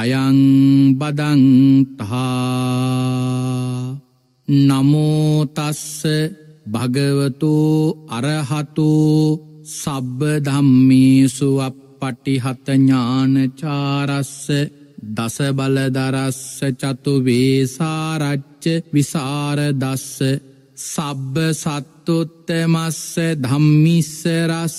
අයං බදන්තහා නමෝතස්ස භගවතු අරහතු සබ්බ ධම්මේසු අපපටිහත ඥානචාරස්ස දස බලදරස්ස චතු වේසාරච්ච විසාරදස්ස සබ්බ සත්තුත්තමස්ස ධම්මිස්සරස්ස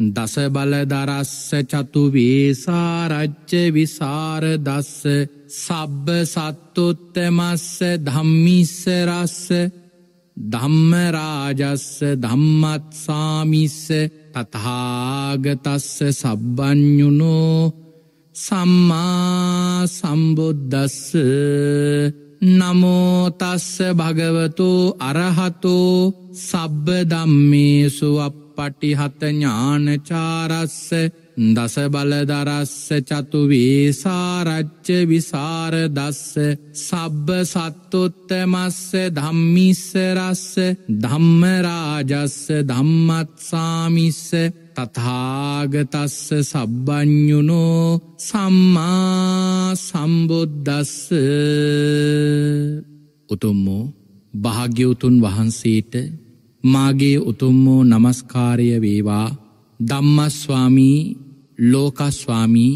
දස බලදරස්ස චතු වේසාරච්ච විසාර දස්ස සබ්බ සත්තුත්තමස්ස ධම්මිස්සරස්ස ධම්මරාජස්ස ධම්මත්සාමිස්ස තතාගතස්ස සබ්බ්ඥුනෝ සම්මා සම්බුද්ධස්ස නමෝතස්ස භගවතෝ අරහතෝ සබ්බ දම්මේසු අප පටිහත ඥානචාරස්ස දස බලදරස්ස චතුවේසාරච්ච විසාරදස්ස සබ්බ සත්තොත්තමස්ස ධම්මිස්සරස්ස ධම්මරාජස්ස ධම්මත්සාමිස්ස තථාගතස්ස සබ්බඥුනෝ සම්මා සම්බුද්දස්ස උතුම්මෝ භාග්‍යවතුන් වහන්සේට මාගේ උතුම්මෝ නමස්කාරය වේවා ධම්මස්වාමී ලෝකස්වාමී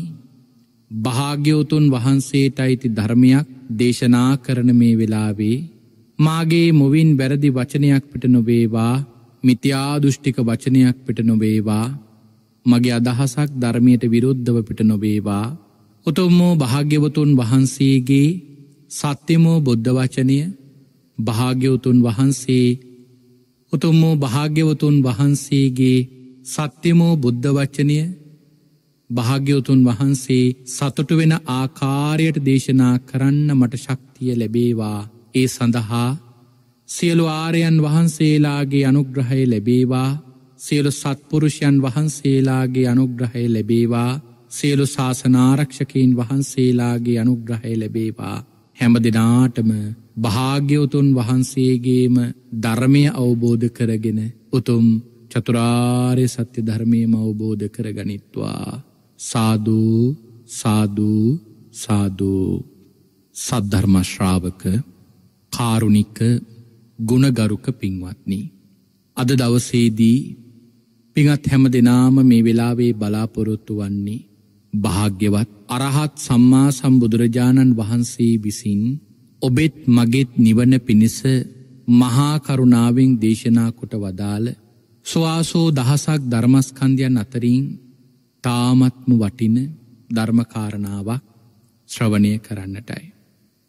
භාග්‍යවතුන් වහන්සේටයිති ධර්මයක් දේශනා කරන මේ වෙලාවේ මාගේ මුවින් බැරදි වචනයක් පිට නොබේවා මිති්‍යාදෘෂ්ටික වචනයක් පිට නොබේවා මගේ අදහසක් ධර්මයට විරුද්ධව පිට නොබේවා උතුම්මෝ භාග්‍යවතුන් වහන්සේගේ සත්‍යමෝ බුද්ධ වචනය භාග්‍යවතුන් වහන්සේ උතුම්මෝ භාග්‍යවතුන් වහන්සේගේ සත්‍යමෝ බුද්ධ වච්චනය භාග්‍යවතුන් වහන්සේ සතුට වෙන ආකාරයට දේශනා කරන්න මට ශක්තිය ලැබේවා ඒ සඳහා සියලු ආරයන් වහන්සේලාගේ අනුග්‍රහය ලැබේවා සියලු සත්පුරුෂයන් වහන්සේලාගේ අනුග්‍රහය ලැබේවා සියලු ශාසනාරක්ෂකීන් වහන්සේලාගේ අනුග්‍රහය ලැබේවා හැම දෙනාටම භාග්‍යවතුන් වහන්සේගේම ධර්මය අවබෝධ කරගෙන උතුම් චතුරාර්ය සත්‍ය ධර්මයම අවබෝධ කරගනිත්වා. සාධූ සාධූ සාධූ සද්ධර්මශ්‍රාවක කාරුණික ගුණගරුක පින්වත්නී. අද දවසේදී පිඟත් හැම දෙනාම මේ වෙලාවේ බලාපොරොත්තු වන්නේ. භාග්‍යවත් අරහත් සම්මා සම්බුදුරජාණන් වහන්සේ විසින් ඔබෙත් මගෙත් නිවන පිණිස මහාකරුණාවෙන් දේශනාකොට වදාළ ස්වාසෝ දහසක් ධර්මස්කන්ධයන් අතරින් තාමත්ම වටින ධර්මකාරණාවක් ශ්‍රවණය කරන්නටයි.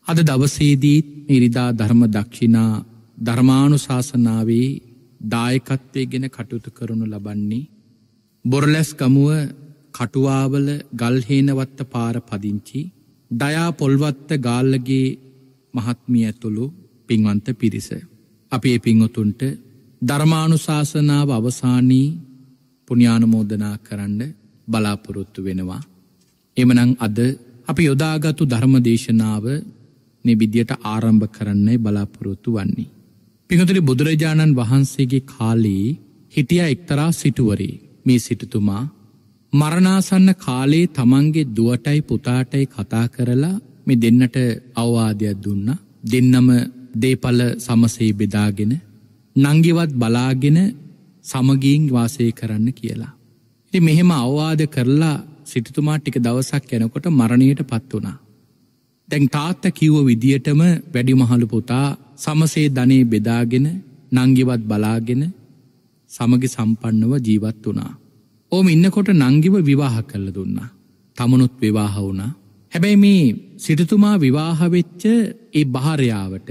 අද දවසේදීත් ඉරිදා ධර්ම දක්ෂිනා ධර්මානු ශාසනාවේ දායකත්වය ගෙන කටයුතු කරනු ලබන්නේ. බොරලැස් ගමුව කටුවාවල ගල්හේනවත්ත පාර පදිංචි දයා පොල්වත්ත ගාල්ලගේ මහත්මිය ඇතුළු පින්වන්ත පිරිස. අපේ පිංවතුන්ට ධර්මානු ශාසනාව අවසානී පුුණ්‍යානුමෝදනා කරන්න බලාපොරොත්තු වෙනවා. එමනං අද අපි යොදාගතු ධර්ම දේශනාව නිබිදියට ආරම්භ කරන්නේ බලාපොරොත්තු වන්නේ. පිහතුරි බුදුරජාණන් වහන්සේගේ කාලයේ හිටිය එක්තරා සිටුවරේ මේ සිටතුමා මරණාසන්න කාලේ තමන්ගේ දුවටයි පුතාටයි කතා කරලා මේ දෙන්නට අවවාදයක් දුන්න දෙන්නම දේපල සමසේ බෙදාගෙන නංගිවත් බලාගෙන සමගීන් වාසය කරන්න කියලා. ඉති මෙහෙම අවවාද කරලා සිටිතුමා ටික දවසක් යැනකොට මරණයට පත් වනා. දැන් තාත්ත කිව්ව විදියටම වැඩිමහළු පුතා සමසේ ධනේ බෙදාගෙන නංගිවත් බලාගෙන සමගි සම්පන්නව ජීවත් වනා. ඕම ඉන්නකොට නංගිව විවාහ කරල දුන්නා. තමනුත් විවාහ වුණා හැබැයි මේ සිටතුමා විවාහවෙච්ච ඒ භාරයාවට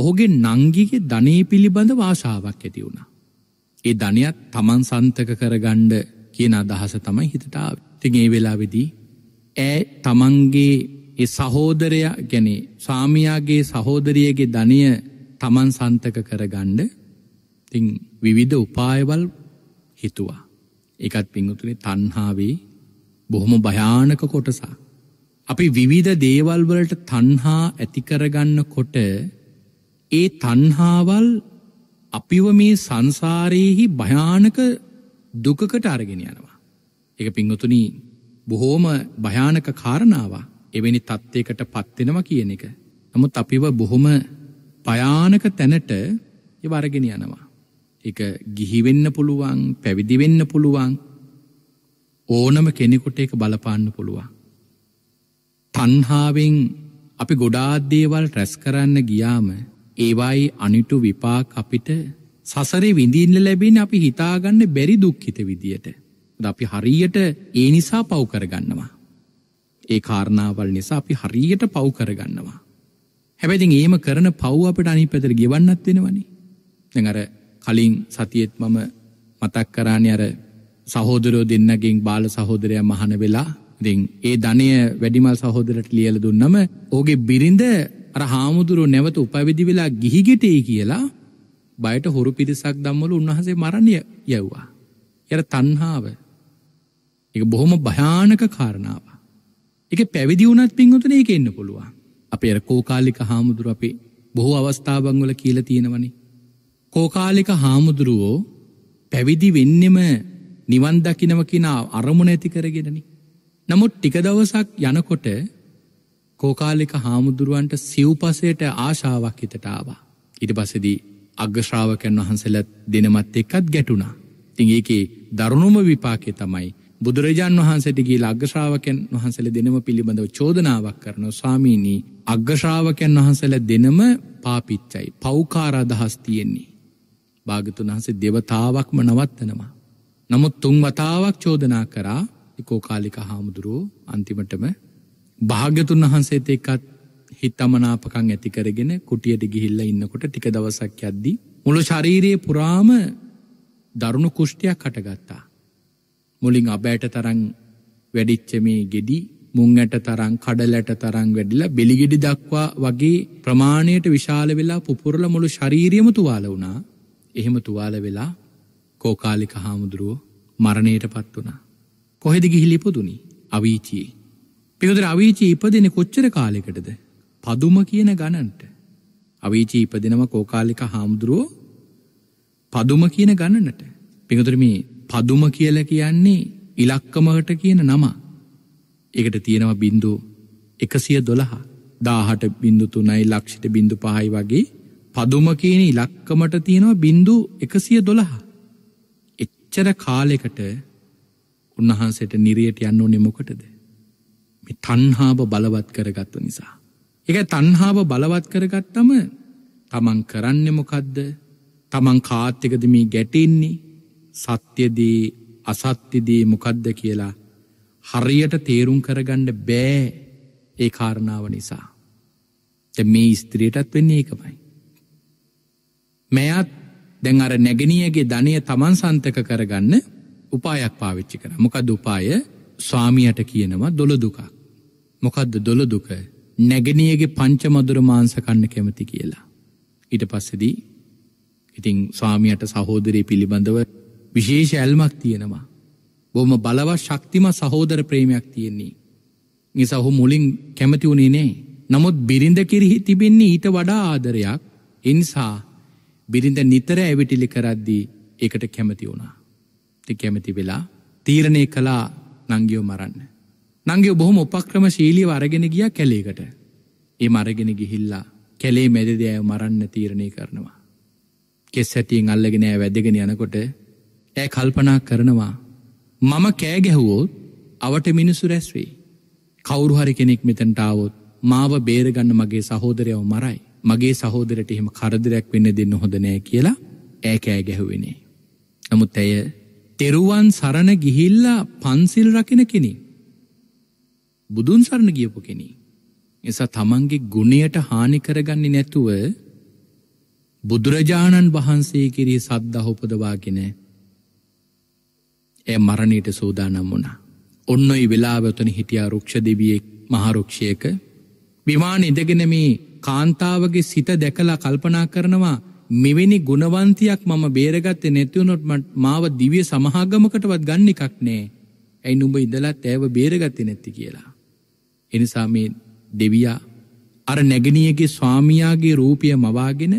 ඔහුගේ නංගිගේ ධනය පිළිබඳ වාසාවක් ඇති වුණා. ඒ ධනයත් තමන් සන්තක කරගණ්ඩ කියන අදහස තමයි හිතටාව තින් ඒ වෙලා විදී. ඇ තමන්ගේ ඒ සහෝදරයා ගැනේ සාමියයාගේ සහෝදරියගේ ධනය තමන් සන්තක කරගණ්ඩ තිං විවිධ උපායවල් හිතුවා. එකත් පිංගුතුනේ තන්හාාවේ බොහොම භයානක කොටසා. අපි විවිධ දේවල්වලට තන්හා ඇතිකරගන්න කොට ඒ තන්හාවල් අපිව මේ සංසාරයෙහි භයානක දුකකට අරගෙන යනවා. එක පිංගතුනී බොහෝම භයානක කාරණාව එවැනි තත්ත්යකට පත්වෙනව කියන එක. නමුත් අපිව බොහොම පයානක තැනට එ වරගෙන යනවා. එක ගිහිවෙන්න පුළුවන් පැවිදිවෙන්න පුළුවන් ඕනම කෙනෙකුට එක බලපාන්න පුළුවන්. තන්හාාවෙන් අපි ගොඩාදේවල් රැස් කරන්න ගියාම ඒවායි අනිටු විපාක් අපිට සසරේ විඳින්න ලැබෙන අපි හිතාගන්න බැරි දුක්ඛිත විදියට. අපි හරියට ඒ නිසා පව් කරගන්නවා. ඒ කාරණාවල් නිසා අපි හරියට පව් කරගන්නවා. හැබැතින් ඒම කරන පව් අපට අනිපතර ගෙවන්නත් වෙනවනේ. දැන් අර කලින් සතියෙත් මම මතක් කරානේ අර සහෝදරෝ දෙන්නගෙන් බාල සහෝදරයා මහන වෙලා ඉතින් ඒ ධනය වැඩිමල් සහෝදරට ලියල දුන්නම ඕගේ බිරිඳ අර හාමුදුරුව නැවත උපවිදි වෙලා ගිහිගෙටේ කියලා බයට හොරු පිරිසක් දම්වල උන්වහසේ මරණය යැව්වා. යර තන්හාාව එක බොහොම භයානක කාරණාව. එක පැවිදි වුණත් පින්ගොතන එක එන්න පුළුවන්. අපේ කෝකාලික හාමුදුරුව අපේ බොහෝ අවස්ථාවංවල කියල තියෙනවනි. කෝකාලික හාමුදුරුවෝ පැවිදි වෙන්නෙම නිවන් දකිනව කිනා අරමුණ ඇති කරගෙනනිි. නමුත් ටික දවසක් යනකොට කෝකාලික හාමුදුරුවන්ට සිව්පසයට ආශාවක් හිතට ආවා. ඉට පසදී අග්‍රශ්‍රාවකයන් වහන්සලත් දෙනමත් එක්කත් ගැටුණා. තිං ඒකේ දරුණුම විපාකය තමයි බුදුරජාන් වහන්සටගේ අග්‍රශ්‍රාවකයන් වහන්සල දෙනම පිළිබඳව චෝදනාවක් කරන ස්වාමීණී අග්‍රශ්‍රාවකයන් වහන්සල දෙනම පාපිච්චයි පෞකාරාදහස් තියෙන්නේ. භාගතුන් වහන්සේ දෙවතාවක්ම නවත්තනවා. නමුත් තුන් වතාවක් චෝදනා කරා කෝකාලික හාමුදුරුවෝ අන්තිමටම භාග්‍යතුන් වහන්සේත එකත් හිත්තමනාපකං ඇති කරගෙන කුටියට ගිහිල්ල ඉන්නකොට ටික දවසක් යද්දී. මුළු ශරීරයේ පුරාම දරුණු කුෂ්ටයක් කටගත්තා. මුලින් අබෑට තරං වැඩිච්චමේ ගෙඩි මුංඇට තරං කඩලැට තරං වැඩිලා බෙලිගෙඩි දක්වා වගේ ප්‍රමාණයට විශාල වෙලා පුපුරල මුළු ශරීරියම තුවාල වුණා එහෙම තුවාල වෙලා කෝකාලික හාමුදුරුවෝ මරණයට පත් වනා. කොහෙද ගිහිලි පුදුනි අවීචයේ. පෙවුදර අවීචී ඉපදෙන කොච්චර කාලෙකටද පදුම කියන ගණන්ට. අවීචී ඉපදෙනම කෝකාලික හාමුදුරුවෝ පදුම කියන ගණනට. පිඟුතුර මේ පදුම කියල කියන්නේ ඉලක්කමකට කියන නම. ඒකට තියෙනවා බින්දු එකසිය දොළහා දාහට බින්දු තුනයි ලක්ෂිට බින්දු පහයි වගේ පදුම කියන ඉලක්කමට තියෙනවා බින්දු එකසිය දොළහා. එච්චර කාලෙකට උන්වහන්සේට නිරයට යන්න ඕනේ මොකටද? මේ තණ්හාව බලවත් කරගත්තු නිසා. ඒක තණ්හාව බලවත් කරගත්තම තමන් කරන්නේ මොකද්ද? තමන් කාත් එකද මේ ගැටෙන්නේ? සත්‍යදී අසත්‍යදී මොකද්ද කියලා හරියට තේරුම් කරගන්න බෑ ඒ කාරණාව නිසා. දැන් මේ ස්ත්‍රියටත් වෙන්නේ ඒකමයි. මෙයත් දැන් අර නැගණියගේ ධනය තමන් සන්තක කරගන්න උපායක් පාවිච්චි කර මොකද උපාය ස්වාමියට කියනවා දොළදුකක් මොකදද දොළදුක නැගෙනියගේ පංච මදුර මාංසකන්න කැමති කියලා. ඊට පස්සදී ඉතිං ස්වාමියට සහෝදරය පිළිබඳව විශේෂ ඇල්මක් තියෙනවා. බොහම බලව ශක්තිම සහෝදර ප්‍රේමයක් තියෙන්නේ. නිසාහු මුලින් කැමති වුණේ නේ නමුත් බිරිඳ කිරිහි තිබෙන්නේ ඊට වඩා ආදරයක් එනිසා බිරිඳ නිතර ඇවිටිලි කරද්දී ඒකට කැමති වුණා. කැමති වෙලා තීරණය කලා නංගියෝ මරන්න. නංගේ බොහොම උපක්‍රම ශීලිව අරගෙන ගිය කැලේකට. ඒ මරගෙන ගිහිල්ලා කැලේ මැදදෑය මරන්න තීරණය කරනවා. කෙස් හැටියෙන් අල්ලගෙනෑ වැදගෙන යනකොට ඇ කල්පනා කරනවා. මම කෑගැහුවෝත් අවට මිනිසු රැස්වෙයි. කවුරුහරි කෙනෙක් මෙතැන්ටාවොත් මාව බේරගන්න මගේ සහෝදරයව මරයි. මගේ සහෝදරට එහෙම කරදරයක් වෙන්න දෙන්න හොඳ නෑ කියලා ඇකෑ ගැහුවෙනේ. නමුත් ඇය තෙරුවන් සරණ ගිහිල්ලා පන්සිල් රකින කෙනෙ. බුදුන් සරණ ගියපු කෙනෙ. එසා තමන්ගේ ගුණයට හානි කරගන්නේ නැතුව බුදුරජාණන් වහන්සේ කිරී සද්ධහොපදවාගෙන ඇ මරණයට සෝදානම් වුණා. ඔන්නොයි වෙලාවතන හිටියා රක්ෂ දෙවියෙක් මහාරක්ෂයක විමාන ඉදගෙන මේ කාන්තාවගේ සිත දැකලා කල්පනා කරනවා මෙවැනි ගුණවන්තියක් මම බේරගත්තේ නැතිවුණොත් මාව දිවිය සමහාගමකටවත් ගන්න එකක් නෑ ඇයි නුඹ ඉඳලත් ඇව බේරගත්තේ නැති කියලා. එනිසා මේ දෙවයා අර නැගනියගේ ස්වාමියයාගේ රූපිය මවාගෙන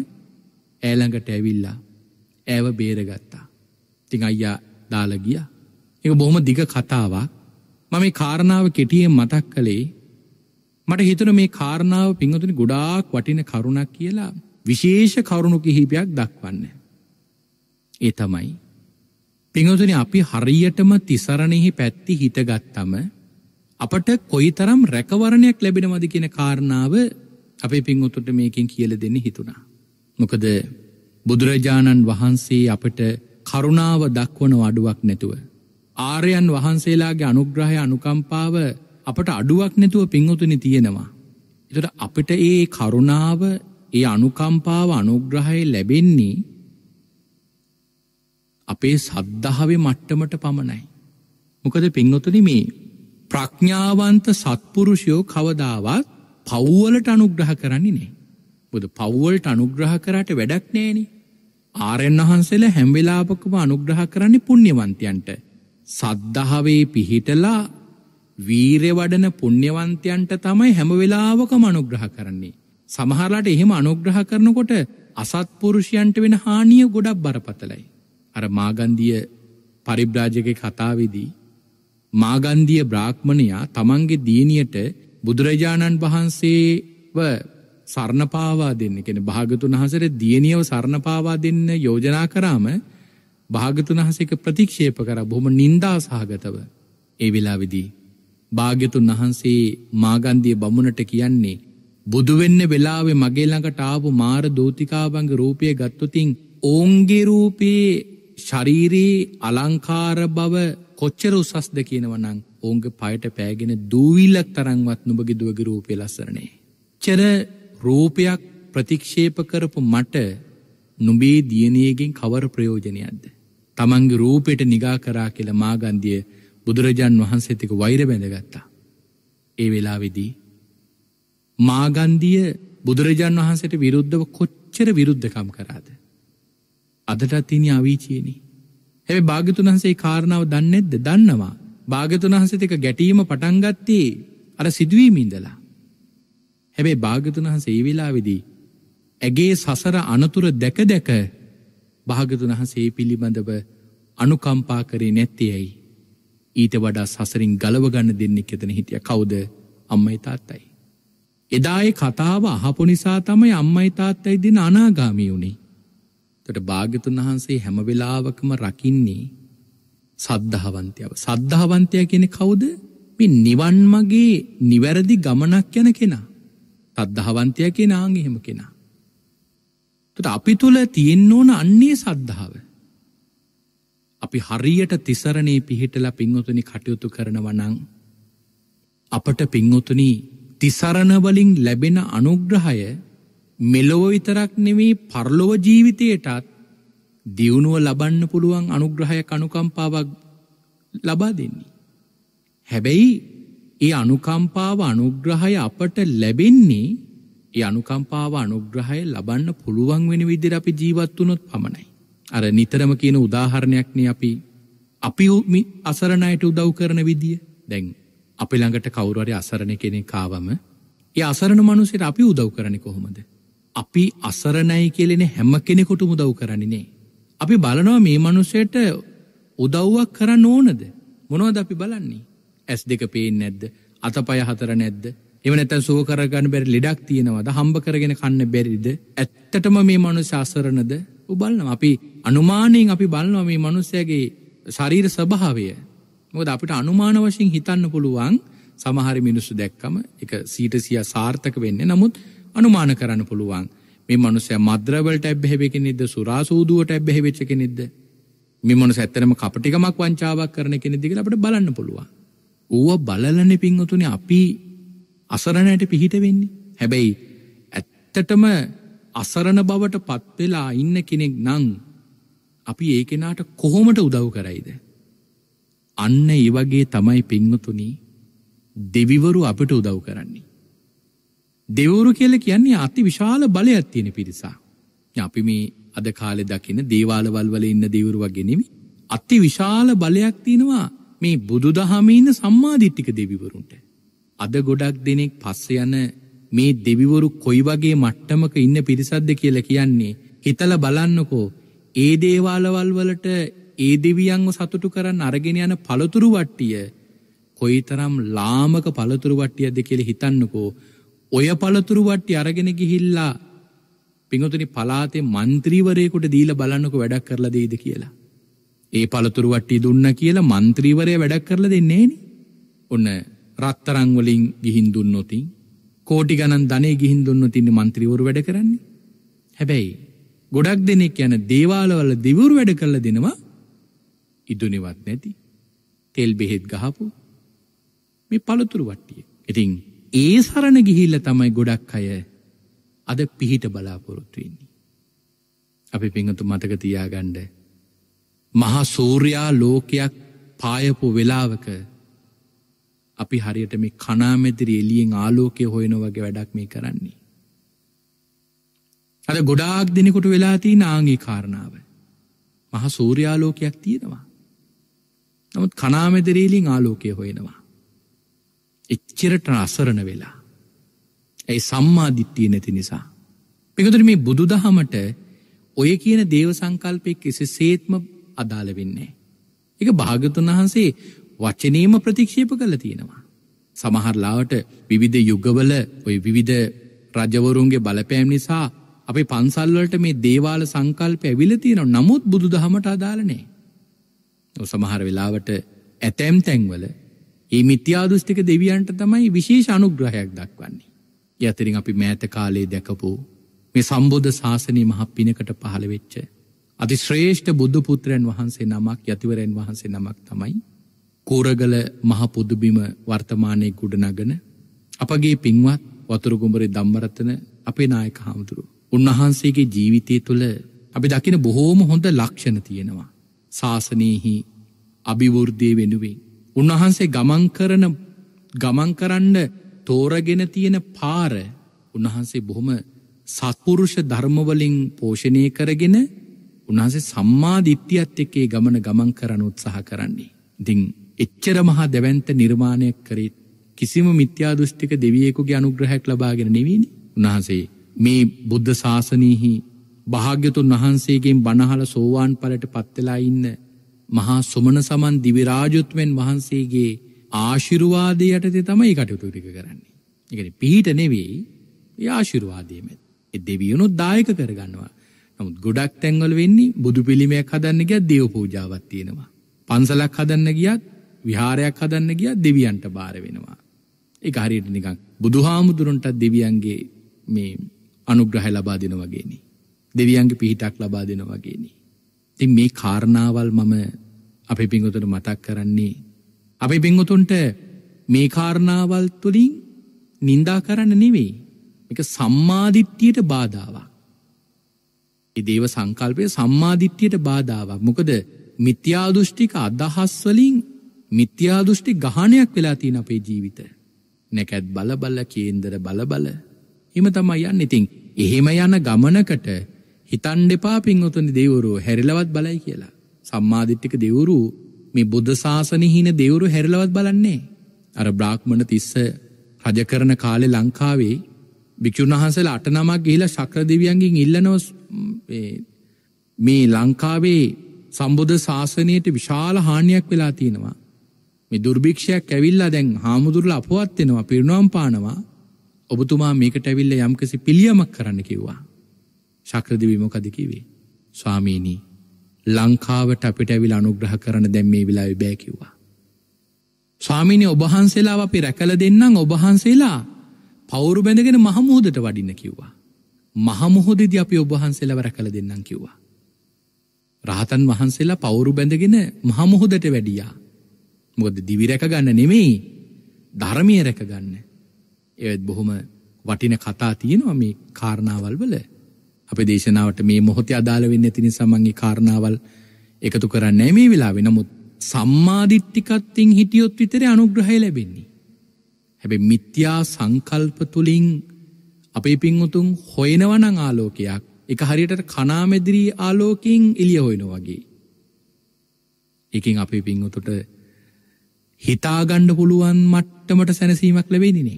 ඇළඟට ඇවිල්ලා ඇව බේරගත්තා. තිං අයියා දාලගිය එක බොහොම දිග කතාවක් මම කාරණාව කෙටියෙන් මතක් කළේ මට හිතන මේ කාරණාව පිංහතුනි ගොඩාක් වටින කරුණක් කියලා විශේෂ කරුණු කිහිපයක් දක්වන්න. ඒ තමයි පිංහතුනි අපි හරියටම තිසරණෙහි පැත්ති හිටගත්තම අපට කොයි තරම් රැකවරණයක් ලැබෙනවද කියෙන කාරණාව අපේ පිංහොතුට මේකින් කියල දෙන්න හිතුණා. මොකද බුදුරජාණන් වහන්සේ අපට කරුණාව දක්වන අඩුවක් නැතුව. ආරයන් වහන්සේලාගේ අනුග්‍රහය අනුකම්පාව අපට අඩුවක් නැතුව පිංහොතුනි තියෙනවා. එතට අපිට ඒ කරුණාව ඒ අනුකම්පාව අනුග්‍රහය ලැබෙන්නේ අපේ සද්ධාවේ මට්ටමට පමණයි. මොකද පින්වතුනි මේ ප්‍රඥාවන්ත සත්පුරුෂයෝ කවදාවත් පව්වලට අනුග්‍රහ කරන්නේ නැහැ. මොකද පව්වලට අනුග්‍රහ කරාට වැඩක් නැහෙනි. ආරයන් වහන්සේලා හැම වෙලාවකම අනුග්‍රහ කරන්නේ පුණ්‍යවන්තයන්ට. සද්ධාවේ පිහිටලා වීරය වඩන පුණ්‍යවන්තයන්ට තමයි හැම වෙලාවකම අනුග්‍රහ කරන්නේ. සමහරලාට එහෙම අනුග්‍රහ කරනකොට අසත්පුරුෂයන්ට වෙන හානිය ගොඩක් බරපතලයි. අර මාගන්දිය පරිබ්‍රාජක කතාවේදී මාගන්දිය බ්‍රාහ්මණයා තමන්ගේ දියණියට බුදුරජාණන් වහන්සේව සරණ පාවා දෙන්න කියන භාගතුන් වහන්සේ දියණියව සරණ පාවා දෙන්න යෝජනා කරාම භාගතුන් වහන්සේක ප්‍රතික්ෂේප කරා බොහොම නිന്ദා සහගතව. ඒ වෙලාවේදී භාග්‍යතුන් වහන්සේ මාගන්දිය බමුණට කියන්නේ බුදු වෙන්න වෙලාවේ මගේ ළඟට ආපු මාර දෝතිකාවන්ගේ රූපය ගත්තොතින් ඔවුන්ගේ රූපේ ශරීරයේ අලංකාර බව කොච්චර උසස්ද කියනවනං ඔවුන්ගේ පයට පෑගෙන දූවිල්ලක් තරංවත් නුබගේ දුවගේ රූපය ලස්සරනේ. චර රූපයක් ප්‍රතික්ෂේප කරපු මට නුබේ දියනියගෙන් කවර ප්‍රයෝජනයක්ද. තමන්ගේ රූපයට නිගා කරා කියල මාගන්දිය බුදුරජාන් වහන්සේතික වෛර බැඳගත්තා. ඒ වෙලා විදිී මාගන්දිය බුදුරජාන් වහන්සට විරුද්ධව කොච්චර විරුද්ධකම් කරාද. අදටත්තිනි අවීචයනි. හැබ භාගතුන් වහන්සේ කාරණාව දන්නෙද්ද දන්නවා. භාගතුන් වහන්සතික ගැටීම පටන්ගත්තේ අර සිදුවීමින්දලා. හැබැයි භාගතුන් වහන්සේ ඒ වෙලාවෙදී. ඇගේ සසර අනතුර දැක දැක භාගතුන් වහන්සේ පිළිබඳව අනුකම්පා කරේ නැත්තයයි. ඊට වඩා සසරින් ගලවගන්න දෙන්නෙක් එතන හිටිය කවුද අම්මයි තාත්තයි. එදායේ කතාව අහපු නිසා තමයි අම්මයි තාත්තයි දෙන අනාගාමී වුණේ. එතකොට භාග්‍යතුන් වහන්සේ හැම වෙලාවකම රකින්නේ සද්ධාවන්තයව. සද්ධාවන්තය කියන්නේ කවුද? මේ නිවන් මගේ නිවැරදි ගමනක් යන කෙනා. සද්ධාවන්තය කියන ආන් එහෙම කෙනා. එතකොට අපි තුල තියෙන්න ඕන අන්නේ සද්ධාව. අපි හරියට තිසරණේ පිහිටලා පින්වතුනි කටයුතු කරනවා නම් අපට පින්වතුනි තිසරණ වලින් ලැබෙන අනුග්‍රහය මෙලොව විතරක් නෙමේ පරලොව ජීවිතයටත් දියුණුව ලබන්න පුළුවන් අනුග්‍රහය කනුකම්පාවක් ලබා දෙන්නේ. හැබැයි ඒ අනුකම්පාව අනුග්‍රහය අපට ලැබෙන්නේ ඒ අනුකම්පාව අනුග්‍රහය ලබන්න පුළුවන් වෙන විදිහට අපි ජීවත් වුණොත් පමණයි. අර නිතරම කියන උදාහරණයක්නේ අපි අපි අසරණයට උදව් කරන විදිය. දැන් අපි ළඟට කවුරුවරි අසරණ කෙනෙක් කාවම ඒ අසරණ මනුසිට අපි උදව් කරණ කොහොමද. අපි අසරණයි කියලෙන හැම කෙනෙකොට මුදව් කරණනේ. අපි බලනවා මේ මනුසයට උදව්වක් කරන්න ඕනද මොනවද අපි බලන්නේ. ඇස් දෙක පේෙන් නැද්ද අතපය හතර නැද්ද එම නැතැන් සෝ කරගන්න බැරි ලෙඩක් තියෙනවද හම්බ කරගෙන කන්න බැරිද ඇත්තටම මේ මනු ශාසරණද උබල්නම් අපි අනුමානයෙන් අපි බලනවා මේ මනුස්සයගේ ශරීර ස්වභාවය මොකද අපිට අනුමාන වශයෙන් හිතන්න පුළුවන් සමහර මිනිස්සු දැක්කම එක සීට සිය සාර්ථක වෙන්නේ නමුත් අනුමාන කරන්න පුළුවන් මේ මනුස්සය මද්‍රවලට ඇබ්බැහිවෙ කෙනෙක්ද සුරාසූදුවට ඇබ්බැහි වෙච්ච කෙනෙක්ද මේ මනුස්ස ඇත්තටම කපටිකමක් වංචාවක් කරන කෙනෙක්ද කියලා අපිට බලන්න පුළුවන් ඌව බලලනේ පින්වතුනි අපි අසරණයට පිහිට වෙන්නේ හැබැයි ඇත්තටම අසරණ බවට පත්වෙලා ඉන්න කෙනෙක් නං අපි ඒ කෙනාට කොහොමට උදව් කරයිද අන්න ඒ වගේ තමයි පිංහතුනි දෙවිවරු අපට උදව් කරන්නේ. දෙවරු කියල කියන්නේ අති විශාල බලය ඇත්තියෙන පිරිසා. අපි මේ අද කාලෙ දකින දේවාලවල් වල ඉන්න දෙවරු වගෙනෙමි අති විශාල බලයක් තියෙනවා මේ බුදු දහමඉන්න සම්මාධිට්ටික දෙවිවරුන්ට. අද ගොඩක් දෙනෙක් පස්ස යන මේ දෙවිවරු කොයි වගේ මට්ටමක ඉන්න පිරිසද්ද කියලා කියන්නේ හිතල බලන්නකෝ ඒ දේවාලවල් වලට ඒ දෙවියන්ව සතුටු කරන්න අරගෙන යන පළතුරු වට්ටිය කොයි තරම් ලාමක පළතුරු වට්ටිය දෙකෙල හිතන්නකෝ ඔය පළතුරු වට්ටි අරගෙන ගිහිල්ලා පිඟතුනි පලාතේ මන්ත්‍රීවරයෙකුට දීල බලන්නක වැඩක් කරලා දෙයිද කියලා. ඒ පළතුරු වට්ටි දුන්න කියලා මන්ත්‍රීවරය වැඩක් කරලා දෙන්නේන ඔන්න රත්තරංවලින් ගිහින් දුන්නොතින් කෝටි ගණන් ධනේ ගිහින් දුන්න තින්න මන්ත්‍රීවරු වැඩ කරන්නේ. හැබැයි ගොඩක් දෙනෙක් යන දේවාලවල දෙවරු වැඩ කරලා දෙනවා ඉදුනෙවත් නැති තෙල් බෙහෙත් ගහපු මේ පළතුරු වට්ටිය. ඉතින් ඒ සරණ ගිහිල්ල තමයි ගොඩක් අය අද පිහිට බලාපොරොත්තු වෙන්නේ. අපි පිංහතු මතක තියාගණ්ඩ මහා සූර්යා ලෝකයක් පායපු වෙලාවක අපි හරියට මේ කනාමැතිරි එලියෙන් ආලෝකය හොයන වගේ වැඩක් මේ කරන්නේ. අද ගොඩාක් දෙනෙකොට වෙලා තිී නාගේ කාරණාව. මහ සූර්යාලෝකයක් තියෙනවා. නමුත් කනාමැදරේලින් ආලෝකය හොයෙනවා. එච්චරට අසරණ වෙලා. ඇයි සම්මාධිත්තිය නැති නිසා. පිකතුර මේ බුදු දහමට ඔය කියන දේව සංකල්පය කිසි සේත්ම අදාළ වෙන්නේ. එක භාගතුන් වහන්සේ වචනීම ප්‍රතික්ෂේප කළ තියෙනවා. සමහරලාවට විවිධ යුගවල ඔය විවිධ රජවරුන්ගේ බලපෑම් නිසා අපි පන්සල්වලට මේ දේවාල සංකල්ප ඇවිල තියෙනවා නමුත් බුදු දහමට අදාළනේ. සමහර වෙලාවට ඇතැම් තැන්වල ඒ මිත්‍යාදෘෂ්ටික දෙවියන්ට තමයි විශේෂ අනුග්‍රහයක් දක්වන්නේ. යතරින් අපි මෑත කාලේ දැකපු මේ සම්බෝධ ශාසනය මහ පිනකට පහළවෙච්ච. අති ශ්‍රේෂ්ඨ බුද්ධපුත්‍රයන් වහන්සේ නමක් යතිවරයන් වහන්සේ නමක් තමයි. කෝරගල මහපොදුබිම වර්තමානය ගුඩනගන අපගේ පින්වත් වතුරගුඹරේ දම්බරත්තන අපේ නායක හාමුදුරු. උන්වහන්සේගේ ජීවිතය තුළ අපි දකින බොහෝම හොඳ ලක්ෂණ තියෙනවා. ශාසනයහි අභිවෘද්ධය වෙනුවෙන්. උන්වහන්සේ ගමන් කරන ගමන් කරන්න තෝරගෙන තියෙන පාර උන්වහන්සේ බොහොම සත්පුරුෂ ධර්මවලින් පෝෂණය කරගෙන උන්හන්සේ සම්මාධිත්‍යත් එකේ ගමන ගමන් කරන උත්සාහ කරන්නේ. දිං එච්චර මහා දැවන්ත නිර්මාණයක් කරත් කිසිම මිත්‍යාදෘෂ්ටික දෙවියෙකුගේ අනුග්‍රහැක් ලබාගෙන නෙවීනි උන්හන්සේ මේ බුද්ධ ශාසනයහි භාග්‍යතුන් වහන්සේගෙන් බණහල සෝවාන් පලට පත්වෙලා ඉන්න මහා සුමන සමන් දිවිරාජුත්වෙන් වහන්සේගේ ආශිරුවාදයටතේ තමයි කටයුතු ටික කරන්නේ. එකන පිහිට නෙවෙයි යාශිරුවාදයමත් එ දෙවියුණු දායක කරගන්නවා. නමුත් ගොඩක් තැන්වල වෙන්නේ බුදු පිළිමයක් හදන්න ගියත් දේව පූජාවක් තියෙනවා. පන්සලක් හදන්න ගියත් විහාරයක් හදන්න ගියත් දෙවියන්ට බාර වෙනවා. ඒක හරියට නිකන් බුදුහාමුදුරන්ටත් දෙවියන්ගේ මේ අනුග්‍රහය ලබා දෙන වගේනේ. දෙවියන්ගේ පිහිටක් ලබා දෙනවා වගේනි. ඉතින් මේ කාරණාවල් මම අපි පිංගුතුට මතක් කරන්නේ අපි පිංගුතුන්ට මේ කාරණාවල් තුළින් නින්දා කරන්න නෙවෙයි. එක සම්මාධිත්‍යයට බාධාවක්. ඉදේව සංකල්පය සම්මාධිත්‍යයට බාධාවක්. මොකද මිත්‍යාදෘෂ්ටික අදහස්වලින් මිත්‍යාදෘෂ්ටි ගහනයක් වෙලා තියෙන අපේ ජීවිත. නැකැත් බලබල කේන්දර බලබල. එම තමයි යන්න ඉතින් එහෙම යන ගමනකට හිතන් දෙපා පින්වතුනි දෙවුරුව හැරිලවත් බලයි කියලා. සම්මාධිට්ටික දෙවුරු මේ බුද්ධ ශාසනය හින දෙවුරු හැරිලවත් බලන්නේ. අර බ්‍රාහ්මණ තිස්ස රජ කරන කාලේ ලංකාවේ භික්ෂුන් වහන්සේලා අට නමක් ගිහිලා ශක්‍ර දෙවියන්ගෙන් ඉල්ලනෝ මේ ලංකාවේ සම්බුද්ධ ශාසනයට විශාල හානියක් වෙලා තියෙනවා. මේ දුර්භික්ෂයක් ඇවිල්ලා දැන් හාමුදුරුවෝ අපවත් වෙනවා පිරිනවම් පානවා. ඔබතුමා මේකට ඇවිල්ලා යම්කිසි පිළියමක් කරන්න කිව්වා. ශක්‍රදිවි මොකද කිවේ. ස්වාමීනී ලංකාවට අපිට ඇවිල අනුග්‍රහ කරන දැම් මේ විලා විබෑකිවා. ස්වාමීනය ඔබහන්සේලා අපි රැකල දෙන්නම් ඔබහන්සේලා පවුරු බැඳගෙන මහමුහෝදට වඩින්න කිව්වා. මහමුහෝදෙද අපි ඔබහන්සේලව රැකල දෙන්නම් කිව්වා. රහතන් වහන්සේලා පවුරු බැඳගෙන මහමුහොදට වැඩියා. මොද දිවිරැක ගන්න නෙමෙයි ධර්මය රැක ගන්න. ඒත් බොහොම වටින කතා තියෙනවා මේ කාරණාවල් වල අප දේශනාවට මේ මොහොතේ අදාළ වෙන්න ඇතිනි සමන්ගේ කාරණාවල් එකතු කරන්න මේ වෙලා වෙනමුත් සම්මාධිට්ටිකත්තිං හිටියොත් විතර අනුග්‍රහය ලැබෙන්නේ. හැබැ මිත්‍යා සංකල්ප තුළින් අපේ පින්වුතුන් හොයනවනං ආලෝකයක් එක හරියට කනාමැදිරී ආලෝකින් එලිය හොයන වගේ. එකින් අපේ පින්වතුට හිතාගණ්ඩ පුළුවන් මට්ටමට සැනසීමක් ලැබෙනනේ.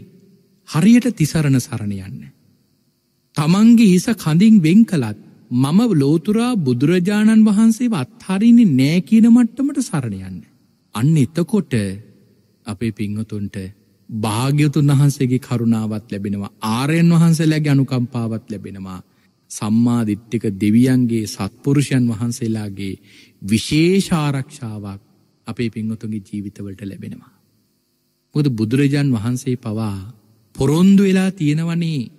හරියට තිසරණ සරණ යන්න. තමන්ගේ හිස කඳින් වෙන් කළත් මම ලෝතුරා බුදුරජාණන් වහන්සේ අත්හරිනි නෑ කියන මට්ටමට සරණයන්න. අන්න එතකොට අපේ පිංහතුන්ට භාග්‍යතුන් වහන්සේගේ කරුණාවත් ලැබෙනවා ආරයන් වහන්සේලා ගැනුකම්පාවත් ලැබෙනවා සම්මාධිත්්‍යක දෙවියන්ගේ සත්පුරුෂයන් වහන්සේලාගේ විශේෂාරක්ෂාවක් අපේ පිංහතුන්ගේ ජීවිතවලට ලැබෙනවා. මොද බුදුරජාන් වහන්සේ පවා පොරොන්දු වෙලා තියෙනවනේ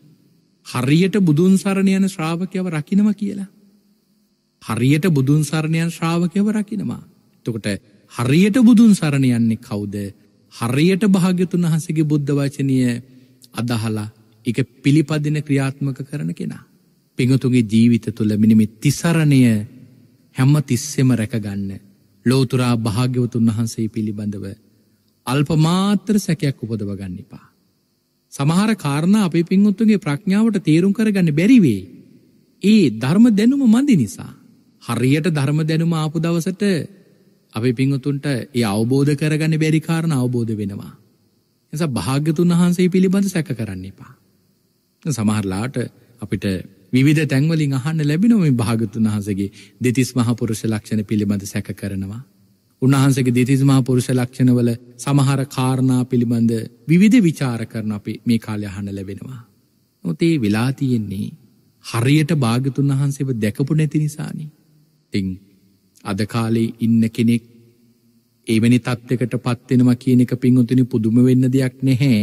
හරියට බුදුන් සරණ යන ශ්‍රාවකයව රකිනවා කියලා. හරියට බුදුන් සරණයන් ශ්‍රාවකයව රකිනවා. එතකොට හරියට බුදුන් සරණ යන්නේ කවුද? හරියට භාග්‍යතුන් වහන්සේගේ බුද්ධ වචනය අදහලා ඒක පිළිපදින ක්‍රියාත්මක කරන කෙනා. පිඟුතුන්ගේ ජීවිත තුළ මිනිමි තිසරණය හැම තිස්සෙම රැකගන්න ලෝතුරා භාග්‍යවතුන් වහන්සේ පිළිබඳව අල්පමාත්‍ර සැකයක් උපදව ගන්න එපා. සමහර කාරණා අපේ පින්වුත්තුගේ ප්‍රඥාවට තේරුම් කරගන්න බැරි වෙයි. ඒ ධර්ම දැනුම මදි නිසා. හරියට ධර්ම දැනුම ආපු දවසට අපි පිංහතුන්ට ඒ අවබෝධ කරගන්න බැරිකාරණ අවබෝධ වෙනවා. එස භාග්‍යතුන් වහන්සේ පිළිබඳ සැක කරන්න එපා. සමහරලාට අපිට විධ තැන්වලින් අහන්න ලැබිනොම භාගතුන් වහසගේ දෙතිස් මහපුරුෂ ලක්ෂණ පිළිබඳ සැක කරනවා. උන්වහන්සගේ දෙතිස්මා පුරුෂ ලක්ෂණවල සමහර කාරණා පිළිබඳ විවිධ විචාර කරන අපි මේ කාලය හන ලැබෙනවා. නොතේ වෙලා තියෙන්නේ හරියට භාගතුන් වහන්සේව දැකපු නැති නිසානි. තිං අද කාලේ ඉන්න කෙනෙක් එවැනි තත්ත්වකට පත්වෙනවා කියන එක පින්වතුනි පුදුම වෙන්න දෙයක් නැහැ.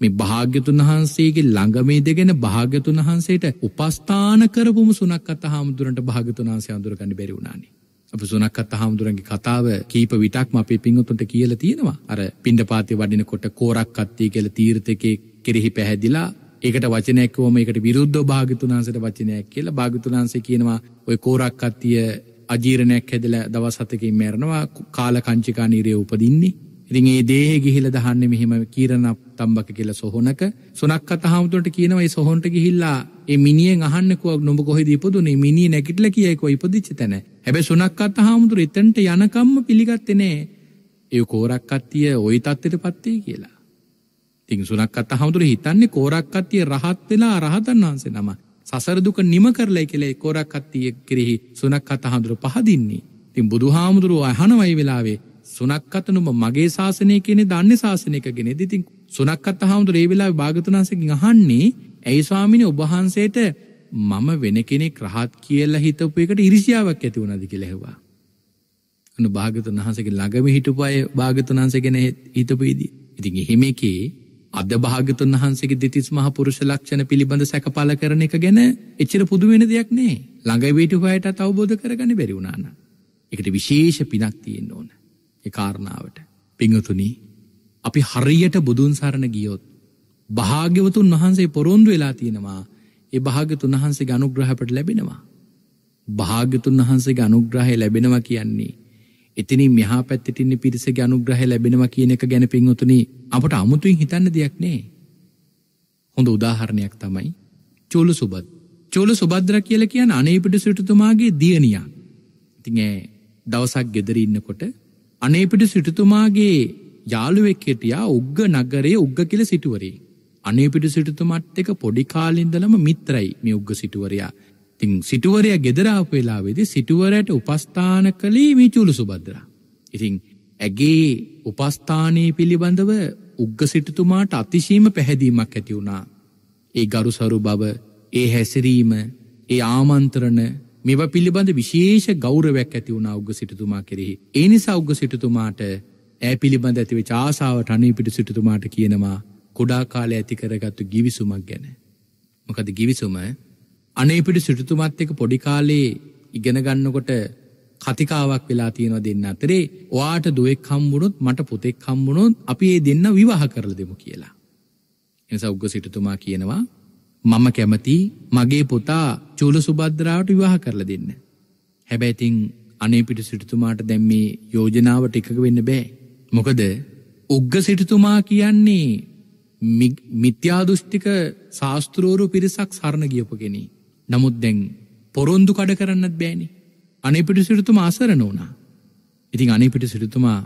මේ භාග්‍යතුන් වහන්සේගේ ළඟමේ දෙගෙන භාග්‍යතුන් වහන්සේට උපස්ථාන කරපුම සුනක් අත හාමුදුරන්ට භාගතුන් වහන්සේ අඳුරගන්න බැරි වුණානේ. අප සුනක්කත් හාමුදුරන්ගේ කතාව කීප විටක්ම අපේ පින්වතුන්ට කියලා තියෙනවා. අර පිණ්ඩපාතේ වඩිනකොට කෝරක් අත්ති කියලා තීර්ථකේ කෙරෙහි පැහැදිලා ඒකට වචනයක් වම ඒකට විරුද්ධව භාග්‍යතුන් වහන්සේට වචනයක් කියලා භාග්‍යතුන් වහන්සේ කියනවා ওই කෝරක් අත්තිය අජීර්ණයක් හැදලා දවස් හතකින් මැරෙනවා කාල කංචිකා නීරයේ උපදින්නේ. ඉතින් ඒ දේහේ ගිහිලා දහන්නේ මෙහෙම කීරණ තම්බක කියලා සොහොනක සුනක්කත් හාමුදුරන්ට කියනවා ඒ සොහොන්ට ගිහිල්ලා ඒ මිනිහෙන් අහන්නකෝ නුඹ කොහෙද ඉපදුනේ මිනිහ නැගිටලා කියයි කො ඉපදිච්ච තැන හැබැයි සුනක්කත් හාමුදුර එතනට යනකම්ම පිළිගත්තේ නෑ. ඒ කෝරක්කත්තිය ওই தත්ත්වයටපත් වෙයි කියලා. ඉතින් සුනක්කත් හාමුදුර හිතන්නේ කෝරක්කත්තිය රහත් වෙලා රහතන් වහන්සේ නම සසර දුක නිම කරලයි කියලා ඒ කෝරක්කත්තිය කෙරෙහි සුනක්කත් හාමුදුර පහදින්නේ. ඉතින් බුදුහාමුදුරුව අහනවයි වෙලාවේ සුනක්කතනුම මගේ ශාසනය කෙනෙ දන්නේ ශාසනයක ගෙනෙද. ඉතින් සුනක්කත් හාමුදුර ඒ වෙලාවේ භාගතුන් වහන්සේගෙන් අහන්නේ ඇයි ස්වාමිනේ ඔබ වහන්සේට මම වෙන කෙනෙක් රහත් කියලා හිතපු එකට ඉරිසියාවක් ඇති වුණාද කියලා ඇහුවා. අනු භාගතුන් වහන්සේගේ ළඟම හිටපු අය භාගතුන් වහන්සේ ගැන හිතපුවේදී. ඉතින් එහෙම එකේ අද භාගතුන් වහන්සේගේ දෙතිස් මහ පුරුෂ ලක්ෂණ පිළිබඳ සැකපාල කරන එක ගැන එච්චර පුදු වෙන දෙයක් නෑ. ළඟ හිටපු අයටත් අවබෝධ කරගන්න බැරි වුණා නම්. ඒකට විශේෂ පිනක් තියෙන්න ඕන. ඒ කාරණාවට. පිංගතුනි අපි හරියට බුදුන් සරණ ගියොත් භාග්‍යවතුන් වහන්සේ පොරොන්දු වෙලා තියෙනවා ඒ භාගතුන් වහන්සේ ගනුග්‍රහපට ලැබෙනවා. භාගතුන් වහන්සේ ගනුග්‍රහය ලැබෙනවා කියන්නේ. එතිනි මෙහා පැත්තටින්නේ පිරිස ගනුග්‍රහය ලැබෙනවා කියන එක ගැන පින්වතුනි අපට අමුතුවෙන් හිතන්න දෙයක් නෑ. හොඳ උදාහරණයක් තමයි චෝල සුබත්. චෝල සුබද්‍ර කියල කියන අනේපිට සිටුතුමාගේ දියනියා. ඉතිං දවසක් ගෙදර ඉන්නකොට අනේපිට සිටුතුමාගේ යාළුවෙක් හිටියා උග්ග නගරේ උග්ග කියල සිටුවරේ. අනේපිට සිටුතුමත් එක පොඩි කාලින්දලම මිත්‍රයි මේ උග්ග සිටුවරයා. තිං සිටුවරයා ගෙදරාපු වෙලාවේද සිටුවරයට උපස්ථාන කළේ මේ චූලු සුබද්දරා. ඉතිං ඇගේ උපස්ථානයේ පිළිබඳව උග්ග සිටතුමාට අතිශීම පැහැදීමක් ඇති වුණා. ඒ ගරුසරු බව, ඒ හැසිරීම, ඒ ආමන්ත්‍රණ මෙව පිළිබඳ විශේෂ ගෞරවයක් ඇති වුණා උග්ග සිටතුමා කෙරෙහි. ඒ නිසා උග්ග සිටතුමාට ඇ පිළිබඳ ඇතිවෙච්ච ආසාවට අනේපිට සිටතුමාට කියනවා කුඩා කාලේ ඇති කරගත්තු ගිවිසුමක් ගැන. මොකද ගිවිසුම අනේ පිට සිටුතුමත් එක්ක පොඩි කාලේ ඉගෙන ගන්නකොට කතිකාවක් වෙලා තියෙනවා දෙන්න අතරේ ඔයාට දුවෙක් හම්බුනොත් මට පුතෙක් හම්බුනොත් අපි ඒ දෙන්න විවාහ කරලා දෙමු කියලා. එනිසා උග්ග සිටුතුමා කියනවා මම කැමති මගේ පුතා චූල සුබද්‍රාවට විවාහ කරලා දෙන්න. හැබැයි ඉතින් අනේ පිට සිටුතුමාට දැන් මේ යෝජනාව ටිකක වෙන්න බෑ. මොකද උග්ග සිටුතුමා කියන්නේ මිත්‍යාදෘෂ්ටික ශාස්ත්‍රෝරු පිරිසක් සරණ ගියපු කෙනෙ. නමුත් දැන් පොරොන්දු කඩ කරන්නත් බෑනි. අනෙපිට සිරුතුම අසරන වුණා. ඉතින් අනෙපිට සිරුතුමා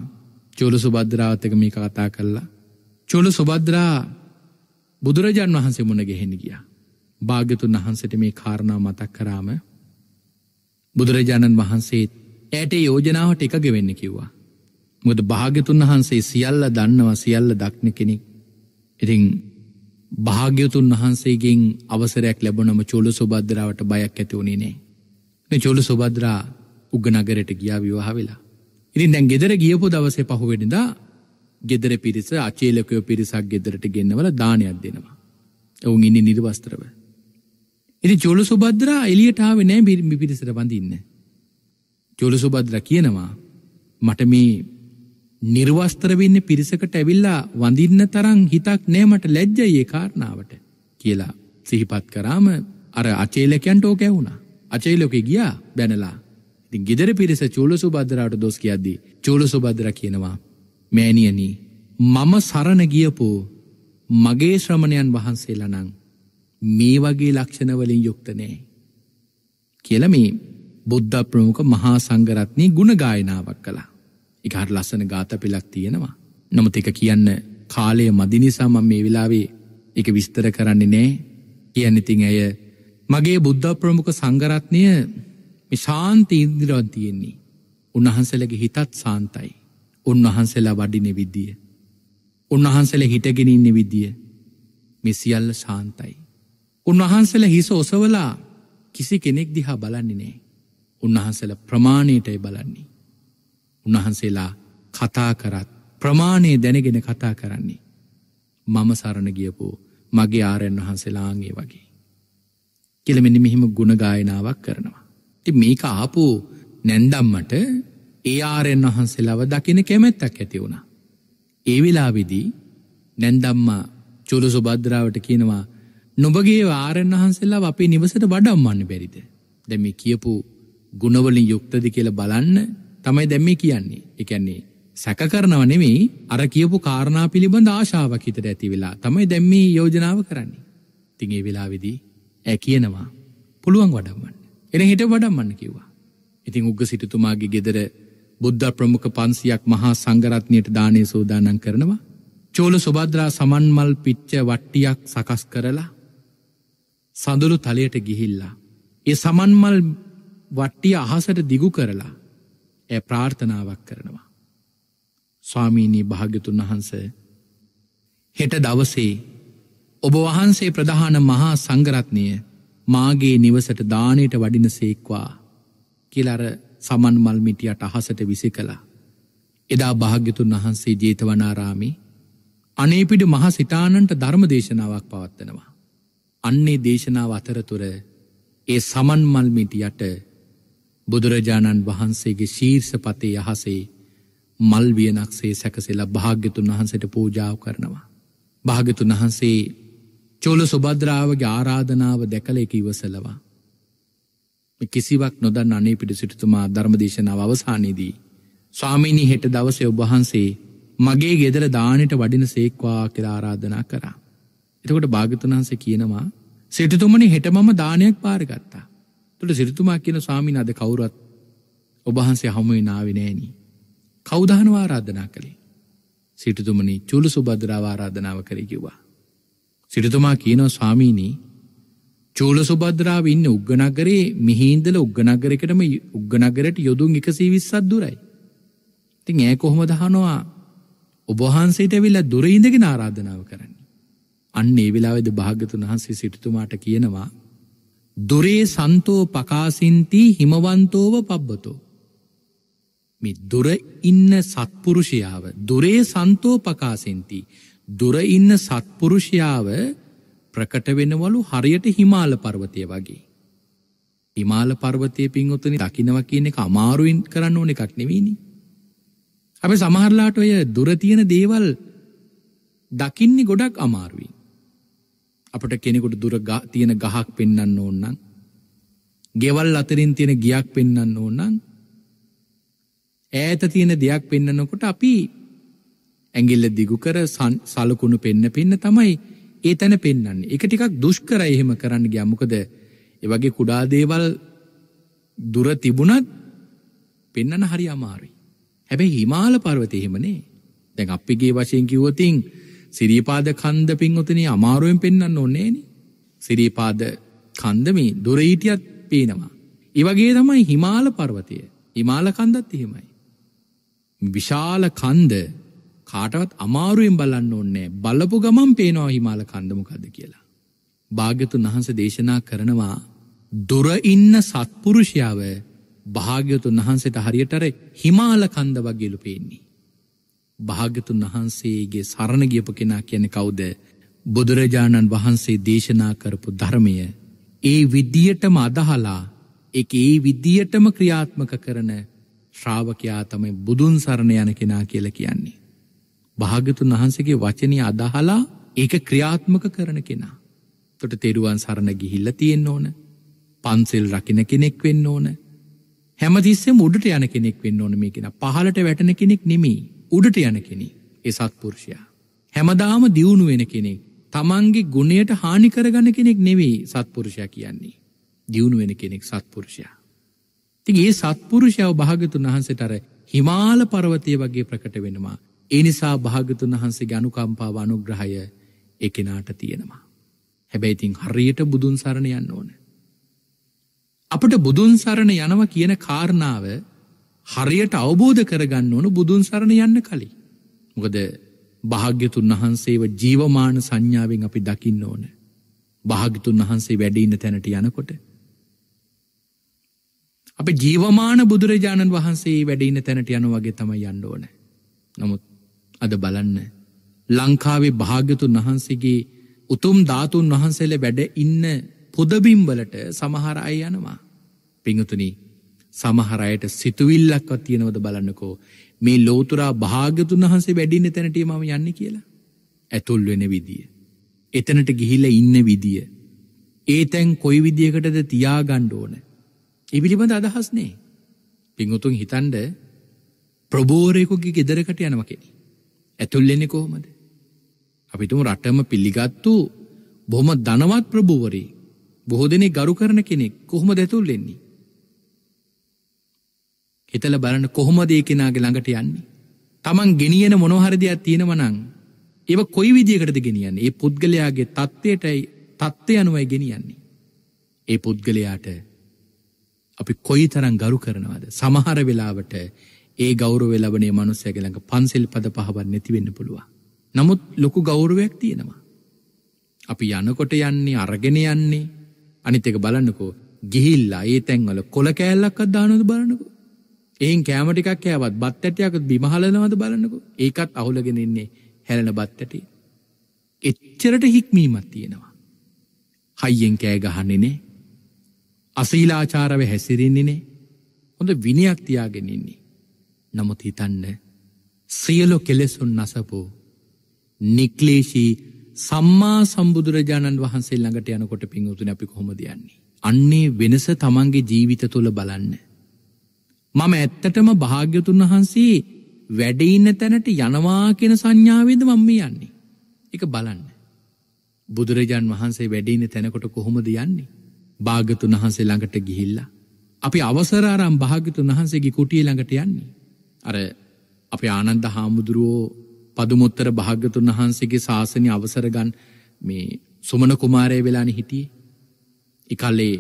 චෝල සුබද්‍රාවත්තක මේ කතා කල්ලා. චෝල සුබද්‍රා බුදුරජාන් වහන්සේ මුණ ගෙහෙන ගිය. භාග්‍යතුන් වහන්සට මේ කාරණා මතක් කරාම බුදුරජාණන් වහන්සේත් ඇයට යෝජනාවට එකග වෙන්න කිව්වා. මුද භාගතුන් වහන්සේ සියල්ල දන්නවා සියල්ල දක්න කෙනෙක් ඉතිං භාග්‍යතුන් වහන්සේගෙන් අවසරයක් ලැබනම චෝලු සුබද්‍රාවට බයක් ඇතිවුණේ නෑ. චොලු සුබද්‍රා උගනගරට ගියා විවාහ වෙලා. ඉතින් දැන් ගෙදර ගියපු දවසේ පහුවෙනිදා ගෙදර පිරිස අචේලකයෝ පිරිසක් ගෙදරට ගෙන්නවල දානයක් දෙනවා. ඔවුන් ඉන්න නිර්වස්ත්‍රව. ඉති චොලු සුබද්‍රා එලියටාව නෑ පිරිසට බඳන්න. චොලු සුබද්‍ර කියනවා මට මේ නිර්වස්තර වෙන්න පිරිසකට ඇවිල්ලා වඳින්න තරම් හිතක් නෑ මට ලැජ්ජයි ඒ කාරණාවට කියලා සිහිපත් කරාම අර අචේලකයන්ට ඕක ඇහුණා. අචේලකේ ගියා බැනලා. ඉතින් গিදර පිරිස චූලසුබද්දරාට දොස් කියද්දී චූලසුබද්දර කියනවා මෑණියනි මම සරණ ගියපෝ මගේ ශ්‍රමණයන් වහන්සේලා නම් මේ වගේ ලක්ෂණ වලින් යුක්ත නෑ කියලා මේ බුද්ධ ප්‍රමුඛ මහා සංඝරත්නයේ ගුණ ගායනාවක් කළා. එකහට ලස්සන ගාත පෙළක් තියෙනවා. නොමුත් එක කියන්න කාලය මදිනිසාම මේ වෙලාවේ එක විස්තර කරන්නේ නෑ කියන්නඉතිං ඇය මගේ බුද්ධ ප්‍රමුඛ සංගරත්නය ශාන්ති ඉන්දිරවත් තියෙන්නේ. උන්වහන්සලගේ හිතත් සාන්තයි. උන්වහන්සලා වඩින විද්දිය. උන්වහන්සල හිටගෙනඉන්න විද්දිය. මෙසිියල්ල ශාන්තයි. උන්වහන්සල හිස ඔසවලා කිසි කෙනෙක් දිහා බලන්නේ නෑ. උන්වහන්සල ප්‍රමාණයටයි බලන්නේ. උන්වහන්සේලා කතා කරත් ප්‍රමාණය දැනගෙන කතා කරන්නේ. මම සරණ ගියපෝ මගේ ආරයන් වහන්සේලාගේ වගේ. කෙළමෙන මෙහෙම ගුණගායනාවක් කරනවා. ති මේක ආපු නැන්දම්මට ඒ ආරෙන් වහන්සේලාව දකින කැමැත්තක් ඇති වුණා. ඒ වෙලාවිදී නැන්දම්මා චුලු සුබද්‍රාවට කියනවා නොබගේ ආරෙන් වහන්සේලා අපේ නිවසට වඩම්මන්න බැරිද. දැම කියපු ගුණවලින් යුක්තද කියල බලන්න තමයි දැම් මේ කියන්නේ. එකන්නේ සැක කරනව නෙමෙයි අර කියපු කාරණා පිළිබඳ ආශාවක් හිතට ඇති වෙලා තමයි දැම් මේ යෝජනාව කරන්නේ. ඉතින් ඒ වෙලාවේදී ඈ කියනවා පුළුවන් වඩම්මන්න. එන හිට වඩම්මන්න කිව්වා. ඉතින් උග්ග සිටුතුමාගේ ගෙදර බුද්ධ ප්‍රමුඛ 500ක් මහා සංඝරත්නයට දානේ සෝදානම් කරනවා. චෝල සුබද්‍රා සමන්මල් පිච්ච වට්ටියක් සකස් කරලා සඳුළු තලයට ගිහිල්ලා ඒ සමන්මල් වට්ටිය අහසට දිගු කරලා ඇ ප්‍රාර්ථනාවක් කරනවා. ස්වාමීණී භාග්‍යතුන් වහන්ස හෙට දවසේ ඔබ වහන්සේ ප්‍රධාන මහා සංගරත්නය මාගේ නිවසට දානයට වඩින සේක්වා කියලර සමන් මල්මිටියට අහසට විසි කළා. එදා භාග්‍යතුන් වහන්සේ ජේතවනාරාමි අනේපිට මහ සිතානන්ට ධර්ම දේශනාවක් පවත්වනවා. අන්නේ දේශනාව අතරතුර ඒ සමන් මල්මිටියට බුදුරජාණන් වහන්සේගේ ශීර්ෂ පතේ යහසේ මල්වියනක්සේ සැකසෙලා භාග්‍යතුන් වහන්සට පූජාව කරනවා. භාගතුන් වහන්සේ චෝල සුබද්‍රාවගේ ආරාධනාව දැකල එක ඉවසලවා. කිසිවක් නොදන් අනේ පිට සිටතුමා ධර්මදේශනාව අවසානයේදී. ස්වාමිනි හෙට දවසය ඔබහන්සේ මගේ ගෙදර දානට වඩින සේක්වා කියලා ආරාධනා කරා. එතකොට භාගතුන් වහන්සේ කියනවා සිටතුමනි හෙට මම දානයක් පාරගත්තා. තුට සිරිතුමා කියන ස්වාමින අද කවුරත් ඔබහන්සේ හමුවේ නාවේ නෑනී. කෞදාහනව ආරාධනා කළේ. සිටතුමනි චුළු සුබද්‍රාව ආරාධනාව කර කිව්වා. සිටතුමා කියනව ස්වාමීනී චූල සුබද්‍රාව ඉන්න උග්ගනගරේ මිහින්දල උග්ගනගරකටම උග්ගනගරට යොදුන් එකසී විස්සත් දුරයි. තින් ඒ කොහොම දහනවා ඔබහන්සේට ඇවිල්ලා දුරඉඳගෙන ආරාධනාව කරන්නේ. අන්න ඒ වෙලාවෙද භාගතුන් වහන්සේ සිටතුමාට කියනවා දුරේ සන්තෝ පකාසින්ති හිමවන්තෝව පබ්බතෝ. මේ දුර ඉන්න සත්පුරුෂයාව දුරේ සන්තෝ පකාසින්ති දුර ඉන්න සත්පුරුෂයාව ප්‍රකට වෙනවලු හරියට හිමාල පර්වතය වගේ. හිමාල පර්වතය පින්වතුනි දකිනව කියන එක අමාරුවෙන් කරන්න ඕන එකක් නෙවෙයිනි. අපි සමහරලාට ඔය දුර තියෙන දේවල් දකින්නේ ගොඩක් අමාරුවෙන්. අපට කෙනෙකුට දුර තියෙන ගහක් පෙන්න්න ඕන්නන් ගෙවල් අතරින් තියෙන ගියක් පෙන්න්න ඕන්නන් ඈත තියෙන දෙයක් පෙන්න්නනොකොට අපි ඇගිල්ල දිගු කර සලකුණු පෙන්න පෙන්න තමයි ඒ තැන පෙන්න්න එක ටිකක් දුෂ්කර එහෙම කරන්න ගයමකද එවගේ කුඩා දේවල් දුර තිබුණත් පෙන්නන හරි අමාරුයි හැබැයි හිමාල පර්වත එහෙමනේ දැන් අපිගේ වශයෙන් කිව්වතින් සිරීපාද කන්ද පින්වතනේ අමාරුවෙන් පෙන්වන්න ඕනේ නෑනේ. සිරීපාද කන්ද මේ දුර ඊටියත් පේනවා. ඒ වගේ තමයි හිමාල පර්වතය. හිමාල කන්දත් එහෙමයි. විශාල කන්ද කාටවත් අමාරුවෙන් බලන්න ඕනේ බලපු ගමන් පේනවා හිමාල කන්ද මොකද්ද කියලා. භාග්‍යතුන් වහන්සේ දේශනා කරනවා දුර ඉන්න සත්පුරුෂයව භාග්‍යතුන් වහන්සේට හරියටර හිමාල කන්ද වගේලු පේන්නේ. භාගතුන් වහන්සේගේ සරණ ගියප කෙනා කියන කවුද බුදුරජාණන් වහන්සේ දේශනා කරපු ධර්මය ඒ විද්දියටම අදහලා එක ඒ විද්දියටම ක්‍රියාත්මක කරන ශ්‍රාවකයා තමයි බුදුන් සරණ යන කෙනා කියල කියන්නේ. භාගතුන් වහන්සගේ වචනය අදහලා ඒක ක්‍රියාත්මක කරන කෙනා. තොට තෙරුවන් සරණ ගිහිල්ල තියෙන් ඕන පන්සෙල් රකින කෙනෙක් වෙන්න ඕන හැමතිස්සේ මුඩට යන කෙනෙක් වෙන්න ඕන මේ කෙන පහලට වැටන කෙනෙක් නෙමේ උඩට යන කෙනෙ ඒ සත්පුරුෂයා. හැමදාම දියුණු වෙන කෙනෙක් තමන්ගේ ගුණයට හානි කරගන්න කෙනෙක් නෙවෙයි සත්පුරුෂයා කියන්නේ. දියුණු වෙන කෙනෙක් සත්පුරුෂයා. ති ඒ සත්පුරුෂයාව භාගතුන් වහන්සටර හිමාල පරවතය වගේ ප්‍රකට වෙනවා. එනිසා භාගතුන් වහන්සේ ගනුකම්පාව අනුග්‍රහය එකනාට තියෙනවා. හැබැයිතින් හරියට බුදුන් සරණ යන්න ඕන. අපට බුදුන් සරණ යනව කියන කාරණාව හරියට අවබෝධ කරගන්න ඕනු බුදුන් සරණ යන්න කලින්. මොකද භාග්‍යතුන් වහන්සේව ජීවමාන සංඥාවෙන් අපි දකින්න ඕන. භාගිතුන් වහන්සේ වැඩඉන්න තැනට යනකොට. අප ජීවමාන බුදුරජාණන් වහන්සේ වැඩඉන්න තැනට යන වගේ තමයි යන්න ඕන. නමුත් අද බලන්න ලංකාවේ භාග්‍යතුන් වහන්සේගේ උතුම් ධාතුන් වහන්සේල වැඩ ඉන්න පොදබිම්බලට සමහර අය යනවා. පිංහතුනී සමහරයට සිතුවිල්ලක්වත් තියෙනවද බලන්නකෝ මේ ලෝතුරා භාගතුන් වහන්සේ වැඩින්න තැනට මම යන්න කියලා. ඇතුල් වෙන විදිය. එතනට ගිහිල ඉන්න විදිය. ඒ තැන් කොයි විදියකටද තියාගණ්ඩ ඕන. ඉබිලිබඳ අදහස්නේ. පිංහුතුන් හිතන්ඩ ප්‍රබෝරයකුගේ ගෙදරකට යනව කෙනෙ. ඇතුල්ලෙනෙ කොහොමද. අපිතුම රටම පිල්ලිගත්තු බොහොම ධනවත් ප්‍රභූවරී බොහෝ දෙනෙ ගරු කරන කෙනෙක් කොහොම දැතුල්ලෙන්නේ. හිතල බලන්න කොහොමද ඒ කෙනාගේ ළඟට යන්නේ. තමන් ගෙනියන මොනොහරදයක් තියෙනවනං. ඒව කොයි විදිියකටද ගෙනියන්නේ ඒ පුද්ගලයාගේ තත්ත්වයටයි තත්ත්වය අනුවයි ගෙනියන්නේ. ඒ පුද්ගලයාට අපි කොයි තරං ගරු කරනවාද සමහර වෙලාවට ඒ ගෞරව ලබනේ මනුස්සයගළඟ පන්සිල් පද පහවන් නැතිවෙන්න පුළුවන්. නමුත් ලොකු ගෞරවයක් තියෙනවා. අපි යනකොට යන්නේ අරගෙන යන්නේ අනිතක බලන්නකෝ ගිහිල්ලා ඒ තැන්වල කොල කෑල්ලක්කත් දානොද බලන්නකෝ එහෙන් කෑම ටිකක් කෑවත් බත් ඇටයක් බිම හලනවද බලන්නකෝ. ඒකත් අහුලගෙන ඉන්නේ හැලෙන බත් ඇටේ. එච්චරට හික්මීමක් තියෙනවා. හයියෙන් කෑ ගහන්නේ නේ. අසීලාචාරව හැසිරෙන්නේ නේ. හොඳ විනයක් තියාගෙන ඉන්නේ. නමුත් හිතන්න සියලු කෙලෙසුන් නසපෝ නික්ලේශී සම්මා සම්බුදුරජාණන් වහන්සේ ළඟට යනකොට පිං උතුනේ අපි කොහොමද යන්නේ? අන්නේ වෙනස තමන්ගේ ජීවිත තුළ බලන්නේ. මම ඇත්තටම භාග්‍යතුන් වහන්සේ වැඩඉන්න තැනට යනවා කෙන සංඥාවේද මම යන්නේ. එක බලන්න. බුදුරජාන් වහන්සේ වැඩින තැනකොට කොහොමද යන්නේ. භාගතුන් වහන්සේ ළඟට ගිහිල්ලා. අපි අවසරාරම් භාගතුන් වහන්සේගේ කුටිය ළඟට යන්නේ. අර අප ආනන්ද හාමුදුරුවෝ පදුමුත්තර භාගතුන් වහන්සේගේ ශාසනය අවසරගන් මේ සුමන කුමාරය වෙලාන හිටිය. එකල්ලේ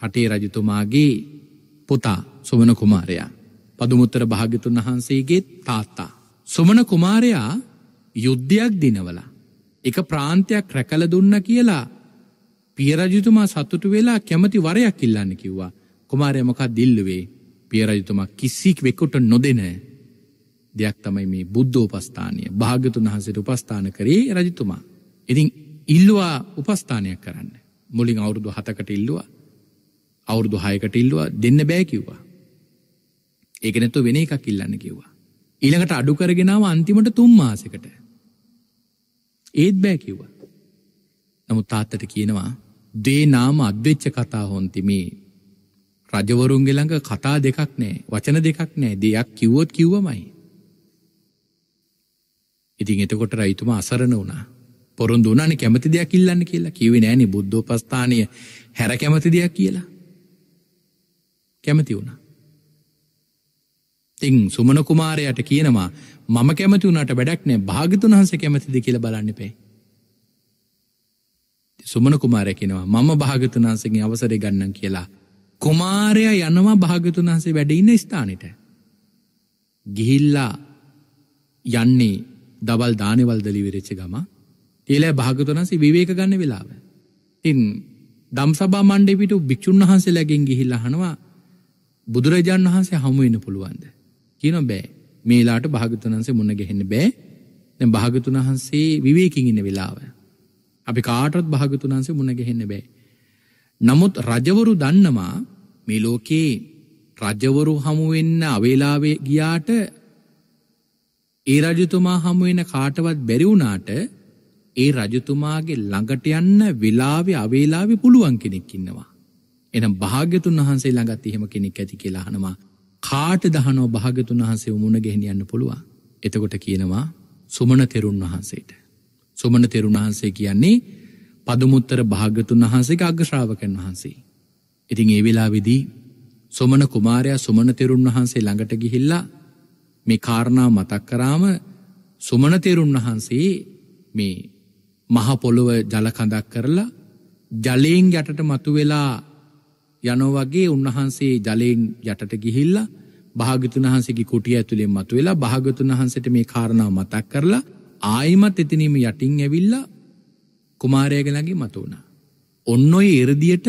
හටේ රජතුමාගේ පොතා සුමන කුමාරයා. පදුමුත්තර භාගතුන් වහන්සේගේ තාත්තා. සුමන කුමාරයා යුද්ධයක් දිනවල. එක ප්‍රාන්තයක් රැකල දුන්න කියලා පියරජතුමා සතුටු වෙලා කැමති වරයක් ඉල්ලන්න කිව්වා. කුමාරයමකක් දිල්ලුවේ පියරජතුමා කිසික් වෙකුට නොදෙන දෙයක් තමයි මේ බුද්ධෝපස්ථානය භාගතුන් වහන්සේට උපස්ථාන කරේ රජතුමා. ඉතින් ඉල්ලවා උපස්ථානයක් කරන්න. මුලින් අවුරුදු හතකට ඉල්ලවා අවුරුදු හයකට ඉල්ලවා දෙන්න බෑකිව්වා. ඒක නැතුව වෙන එකක් ඉල්ලන්න කිව්වා. ඊළඟට අඩු කරගෙන ආව අන්තිමට 3 මාසෙකට. ඒත් බෑ කිව්වා. නමුත් තාත්තට කියනවා දේ නාම අද්වෙච්ච කතා හොන්ති මේ රජවරුන්ගේ ළඟ කතා දෙකක් නෑ වචන දෙකක් නෑ දෙයක් කිව්වොත් කිව්වමයි. ඉතින් එතකොට රයිතුමා අසරණ වුණා. පොරොන්දු වුණානේ කැමති දෙයක් ඉල්ලන්න කියලා. කිව්වේ නෑනේ බුද්ධෝපස්ථානීය හැර කැමති දෙයක් කියලා. කැමති වුණා. ඉතින් සුමන කුමාරයට කියනවා මම කැමති වුණට වැඩක් නෑ භාගතුන් වහන්සේ කැමතිද කියලා බලන්න එපේ. සුමන කුමාරය කියනවා මම භාගතුන් වහන්සේගෙන් අවසරය ගන්නම් කියලා. කුමාරයා යනවා භාගතුන් වහන්සේ වැඩ ඉන්න ස්ථානෙට. ගිහිල්ලා යන්නේ දවල් දානෙවල් දලිවිරච්ච ගම ඒලා භාගතුනන්සේ විවේක ගන්න වෙලාව. තින් දම්සබා මණ්ඩෙපිට භික්‍ෂූන් වහන්සේලාගෙන් ගිහිල්ල හනවා බුදුරජාණන් වහන්සේ හමුවෙන පුළුවන්ද. කියන බෑ මේලාට භාගතුන්හන්සේ මුන්න ගැහෙන්න බෑ දැන් භාගතුන් වහන්සේ විවේකයෙන් ඉන්න වෙලාව අපි කාටවත් භාගතුන් වහන්සේ මුණ ගැහෙන්න බෑ නමුත් රජවරු දන්නවා මේ ලෝකේ රජවරු හමු වෙන්න අවේලාවේ ගියාට ඒ රජතුමා හමු වෙන කාටවත් බැරි වුණාට ඒ රජතුමාගේ ළඟට යන්න වෙලාවේ අවේලාවේ පුළුවන් කෙනෙක් ඉන්නවා එහෙනම් භාග්‍යතුන් වහන්සේ ළඟත් එහෙම කෙනෙක් ඇති කියලා අහනවා කාට දහනෝ භාගතුන් වහන්සේ උමුණ ගෙහිනියන්න පුළුවන්. එතකොට කියනවා සුමන තෙරුන් වහන්සේට. සුමන තෙරුන් වහන්සේ කියන්නේ පදමුත්තර භාගතුන් වහන්සේ අග්‍රශ්‍රාවකන් වහන්සේ. ඉතින් ඒ වෙලා විදී සොමන කුමාරයා සුමන තෙරුන් වහන්සේ ළඟට ගිහිල්ලා මේ කාරණා මතක් කරාම සුමන තෙරුන් වහන්සේ මේ මහපොළොව ජලකඳක් කරලා ජලයෙන් යටට මතුවෙලා යනෝ වගේ උන්වහන්සේ ජලයෙන් යටට ගිහිල්ලා භාගතුන් වහන්සේගේ කුටිය ඇතුලෙන් මතුවෙලා භාගතුන් වහන්සේට මේ කාරණාව මතක් කරලා ආයිමත් එතනීම යටින් ඇවිල්ලා කුමාරයාගෙනගේ මතු වුණා. ඔන්න ඔය 이르දියට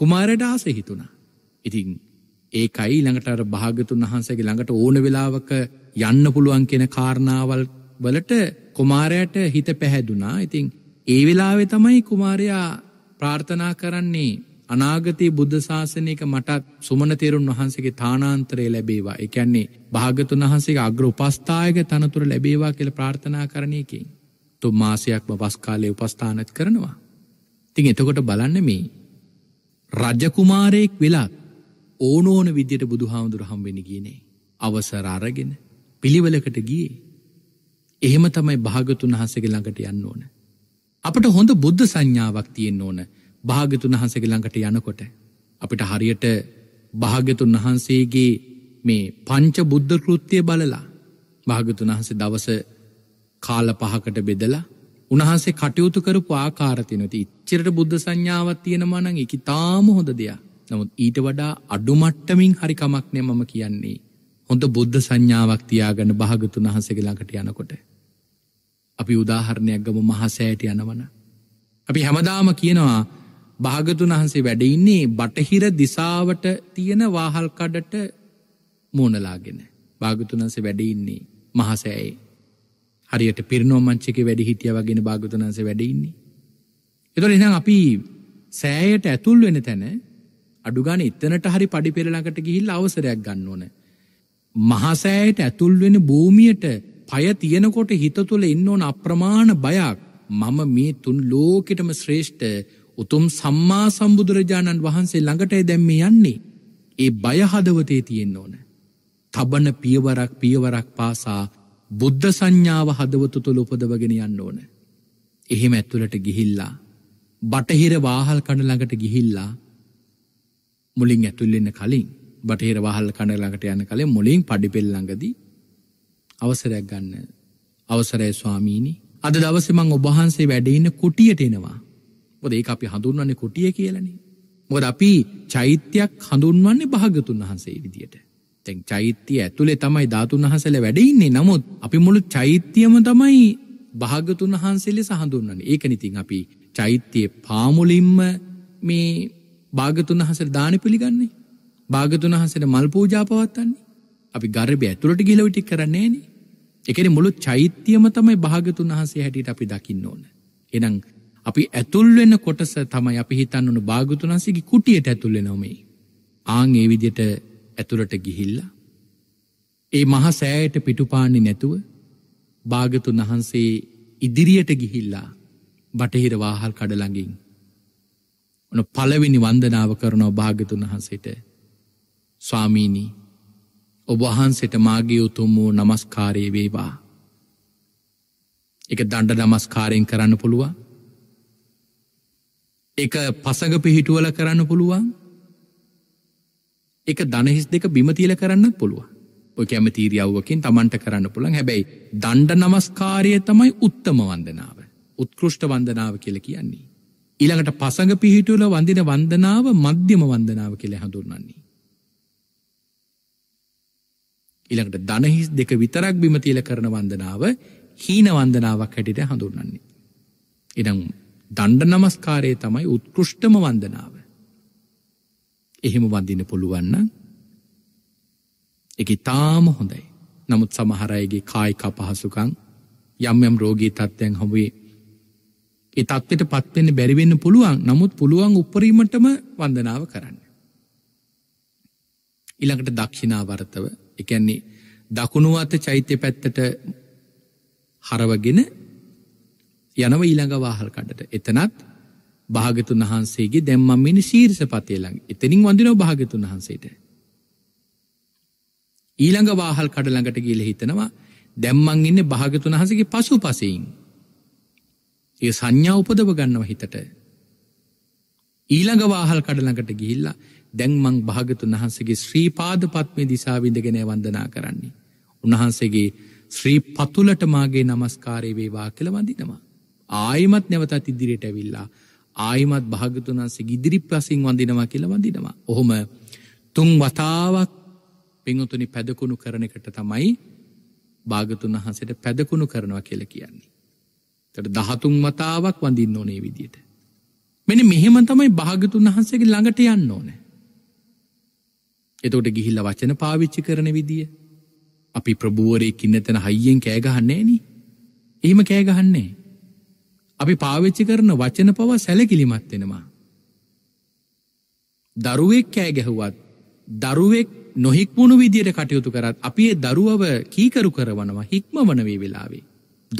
කුමාරයාට ආස හිතුණා. ඉතින් ඒකයි ළඟට අර භාගතුන් වහන්සේගේ ළඟට ඕන වෙලාවක යන්න පුළුවන් කියන කාරණාවල් වලට කුමාරයාට හිත පැහැදුනා. ඉතින් ඒ වෙලාවේ තමයි කුමාරයා ප්‍රාර්ථනා කරන්නේ අනාගතයේ බුද්ධ ශාසනයක මටත් සුමන තෙරුන් වහන්සේගේ තානාන්තරය ලැබේවා. ඒ කියන්නේ භාගතුන් වහන්සේගේ අග්‍ර උපස්ථායක තනතුර ලැබේවා කියලා ප්‍රාර්ථනා කරන එකෙන්. තුන් මාසයක්ම වස් කාලයේ උපස්ථානත් කරනවා. ඉතින් එතකොට බලන්න මේ රජ කුමාරයෙක් වෙලා ඕන ඕන විදියට බුදුහාමුදුර හම්බෙන්න ගියේ නේ. අවසර අරගෙන පිළිවෙලකට ගියේ. එහෙම තමයි භාගතුන් වහන්සේගේ ළඟට යන්න ඕන. අපට හොඳ බුද්ධ සංඥාවක් තියෙන්න ඕන. භාගතුන් වහන්සේගේ ළඟට යනකොට අපිට හරියට භාගතුන් වහන්සේගේ මේ පංච බුද්ධ කෘත්‍යය බලලා භාගතුන් වහන්සේ දවස කාල පහකට බෙදලා උන්හන්සේ කටයුතු කරපු ආකාරතිනති ඉච්චරට බුද්ධ සංඥාවත් තියෙනමානං එක තාම හොඳ දෙයක් නමුත් ඊට වඩා අඩුමට්ටමින් හරිකමක්නය මම කියන්නේ. හොඳ බුද්ධ සංඥාවක් තියාගන්න භාගතුන් වහන්සගේ ළඟට යනකොට. අපි උදාහරණයක් ගම මහසෑට යනවන. අපි හැමදාම කියනවා භාගතුන් වහන්සේ වැඩඉන්නේ බටහිර දිසාවට තියෙන වාහල්කඩට මෝනලාගෙන භාගතුනන්සේ වැඩඉන්නේ මහසෑයි. හරියට පිරිනෝමංචික වැඩි හිටිය වගෙන භාගතුනන්සේ වැඩඉන්නේ. එතුොට එනම් අපි සෑයට ඇතුල් වෙන තැන අඩුගාන එතනට හරි පඩි පෙරලකට ගිහිල් අවසරයක් ගන්න ඕන. මහසෑයට ඇතුල් වෙන භූමියට පය තියනකොට හිත තුළ ඉන්න ඕන අප්‍රමාණ බයක් මම මේ තුන් ලෝකෙටම ශ්‍රේෂ්ඨ උතුම් සම්මා සම්බුදුරජාණන් වහන්සේ ළඟටයි දැම්ම යන්නේ ඒ බයහදවතේ තියෙන්න ඕන. තබන පියවරක් පියවරක් පාසා බුද්ධ සංඥාව හදවතු තුළ උපදවගෙන යන්න ඕන. එහෙම ඇතුළට ගිහිල්ලා. බටහිර වාහල් කඩ ළඟට ගිහිල්ලා මුලින් ඇතුල්ලෙන්න කලින් බටහිර වාහල් කඩ ළඟට යන කලේ මුලින් පඩිපෙල් ළඟදී අවසරයක් ගන්න අවසරය ස්වාමීණි අද දවසමං ඔබහන්සේ වැඩඉන්න කුටියට එනවා මොද ඒක අපි හඳුන්වන්නේ කුටිය කියලනේ. මොද අපි චෛත්‍යයක් හඳුන්වන්නේ භාගතුන් වහන්සේ විදියට. තැන් චෛත්‍යය ඇතුළේ තමයි ධාතුන් වහසල වැඩඉන්නේ නමුත් අපි මුළු චෛත්‍යම තමයි භාගතුන් වහන්සේලෙ සහඳුන්වන්නේ ඒක නිතින් අපි චෛත්‍යය පාමුලින්ම මේ භාගතුන් වහසර දාන පිළිගන්නේ. භාගතුන් වහසට මල් පූජාපවත්තන්නේ අපි ගර්භය ඇතුළට ගිලවිටි කරන්නේ නේ. එකන මුළු චෛත්‍යම තමයි භාගතුන් වහන්සේ හැටියට අපි දකින්න ඕන. එනම් අපි ඇතුල්වෙන කොටස තමයි අපි හිතන්න වන භාගතුනාන්සේගේ කුටියට ඇතුල්ල නොමයි. ආං ඒ විදියට ඇතුළට ගිහිල්ලා. ඒ මහ සෑයට පිටුපාන්නි නැතුව භාගතුන් වහන්සේ ඉදිරියට ගිහිල්ලා බටහිර වාහල් කඩළඟින්. ඕන පළවෙනි වන්දනාව කරනෝ භාගතුන් වහන්සේට ස්වාමීණී ඔබහන්සට මාගේ උතුම් වූ නමස්කාරය වේවා. එක දණ්ඩ නමස්කාරයෙන් කරන්න පුළුවන් එක පසඟ පිහිටුවල කරන්න පුළුවන් එක දනහිස් දෙක බිමතිීල කරන්න පුළුවන් ඔය කැම තීරියව්වකින් තමන්ට කරන්න පුළන් හැබැයි දණ්ඩ නමස්කාරය තමයි උත්තම වන්දනාව උත්කෘෂ්ට වන්දනාව කියල කියන්නේ. ඊළඟට පසඟ පිහිටුල වඳන වන්දනාව මධ්‍යම වන්දනාව කියල හඳුන්නන්නේ. ඊළඟට දනහිස් දෙක විතරක් බිමතිීල කරන වන්දනාව හීන වන්දනාවක් හැටිට හඳුන්නන්නේ. එනම් දණ්ඩ නමස්කාරය තමයි උත්කෘෂ්ටම වන්දනාව. එහෙම වඳන්න පුළුවන්න එක තාම හොඳයි. නමුත් සමහරයගේ කායික පහසුකං යම් යම් රෝගී තත්ත්වයන් හමුවේ ඒ තත්වට පත්වෙන්න බැරිවෙන්න පුළුවන් නමුත් පුළුවන් උපරීමටම වන්දනාව කරන්න. ඉළඟට දක්ෂිනාවර්තව එකන්නේ දකුණු අත චෛත්‍ය පැත්තට හරවගෙන යනව ඊළඟ වාහල් කඩට එතනත් භාගතුන් වහන්සේගේ දැම්මම් මෙනි ශීර්ෂ පතේළඟ එතනින් වඳිනව භාගතුන් වහන්සේට ඊළඟ වාහල් කඩළඟට ගිල හිතනවා දැම්මන් ඉන්න භාගතුන් වහසගේ පසු පසයින් ඒ සංඥා උපදව ගන්නව හිතට ඊළඟ වාහල් කඩළඟට ගිහිල්ලා දැන්මං භාගතුන් වහන්සගේ ශ්‍රීපාද පත්මය දිසා විඳගෙන වන්දනා කරන්නේ උන්වහන්සේගේ ශ්‍රී පතුලට මාගේ නමස්කාරය වේවා කළ වඳිනවා ආයමත් නැවතත් ඉදිරියට ඇවිල්ලා ආයමත් භාගතුනාන්සේ ඉදිරි පසින් වඳනවා කියල වඳනවා. ඔහොම තුන් වතාවක් පංගතුනි පැදකුණු කරන එකට තමයි භාගතුන් වහන්සට පැදකුණු කරනවා කියල කියන්නේ. තට දහතුන් වතාවක් වඳින්න ඕනේ විදියට. මෙන මෙහෙම තමයි භාගතුන් වහන්සේගේ ළඟට යන්න ඕනෑ. එතකොට ගිහිල්ල වචන පාවිච්චි කරන විදිිය අපි ප්‍රබෝරය කින්න තැන හයිියෙන් කෑගහන්නේන. එහෙම කෑගහන්නේ. අපි පාවිච්චි කරන වචන පවා සැලකිලිමත් වෙනවා. දරුවෙක් කෑ ගැහුවත් දරුවෙක් නොහික්මුණු විදියට කටයුතු කරත් අපි ඒ දරුවව කීකරු කරවනවා හික්මවන මේ වෙලාවේ.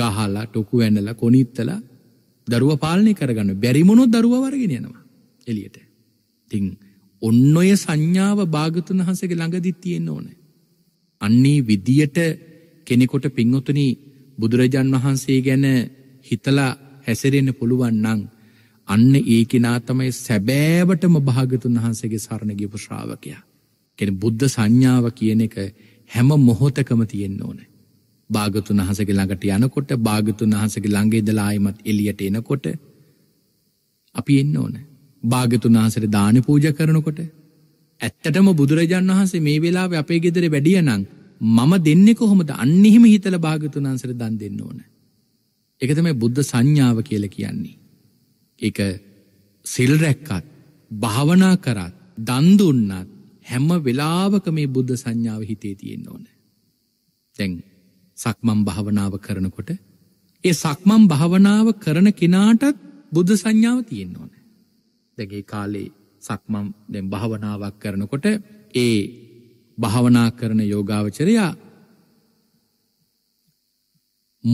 ගහලා ටොකු ඇන්නල කොනිත්තල දරුව පාලනය කරගන්න බැරිමුණු දරුව වරගෙන යනවා එලියට. තිං ඔන්න ඔය සංඥාව භාගතුන් වහන්සගේ ළඟදිත් තියෙන්න්න ඕන. අන්නේ විදියට කෙනෙකොට පින්වතුනි බුදුරජාන් වහන්සේ ගැන හිතලා හැසිරෙන්න පුළුවන් නම් අන්න ඒ කෙනා තමයි සැබෑවටම භාගතුන් වහන්සේගේ සරණ ගියපු ශ්‍රාවකයා. කෙන බුද්ධ සංඥාව කියන එක හැම මොහොතකම තියෙන්න ඕන. භාගතුන් වහන්සේගේ ළඟට යනකොට භාගතුන් වහන්සේගේ ළඟ ඉඳලා ආයිමත් එළියට එනකොට අපි එන්න ඕන. භාගතුන් වහන්සේට දාන පූජා කරනකොට ඇත්තටම බුදුරජාණන් වහන්සේ මේ වෙලාවේ අපේ ගෙදර වැඩිය නම් මම දෙන්නේ කොහොමද අන්න එහෙම හිතලා භාගතුන් වහන්සේට දන් දෙන්න ඕනේ. එක තමයි බුද්ධ සංඥාව කියලා කියන්නේ. ඒක සිල් රැක්කත් භාවනා කරත් දන් දුන්නත් හැම වෙලාවක මේ බුද්ධ සංඥාව හිතේ තියෙන්න ඕන. දැන් සක්මන් භාවනාව කරනකොට ඒ සක්මන් භාවනාව කරන කෙනාටත් බුද්ධ සංඥාව තියෙන්න ඕන. දැන් ඒ කාලේ සක්මන් දැන් භාවනාවක් කරනකොට ඒ භාවනා කරන යෝගාවචරයා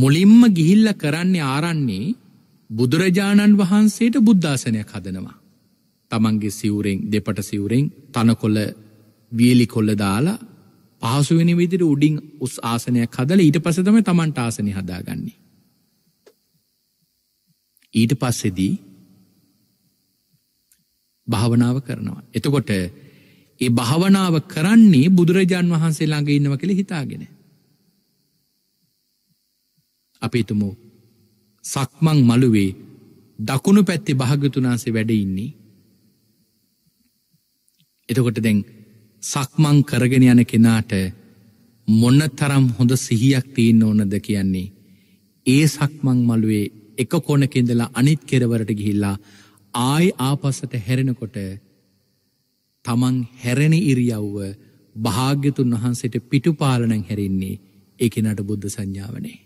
මුලින්ම ගිහිල්ල කරන්නේ ආරන්නේ බුදුරජාණන් වහන්සේට බුද්ධාසනයක් හදනවා. තමන්ගේ සිවරෙන් දෙපට සිවරෙන් තනකොල වියලි කොල්ල දාලා පහසුවෙන විදිර උඩින් උස් ආසනයක් හදල ඊට පසතම තමන්ට ආසනය හදාගන්නේ. ඊට පස්සෙදී භාවනාව කරනවා. එතකොට ඒ භාවනාව කරන්නේ බුදුරජාන් වහන්සේ ළඟ ඉන්නව කළ හිතාගෙන. අපේතුමෝ සක්මං මළුවේ දකුණු පැත්තේ භාගතුනාසේ වැඩඉන්නේ. එතකොට දැන් සක්මං කරගෙන යන කෙනාට මොන්න තරම් හොඳ සිහියක් තියන්න ඕනද කියන්නේ. ඒ සක්මං මළුවේ එක කොනකෙදලා අනිත් කෙරවරට ගිහිල්ලා ආයි ආපස්සට හැරෙනකොට තමන් හැරෙන ඉරියව්ව භාග්‍යතුන් වහන්සේට පිටුපාලනං හැරෙන්නේ ඒ කෙනට බුද්ධ සංඥාවනේ.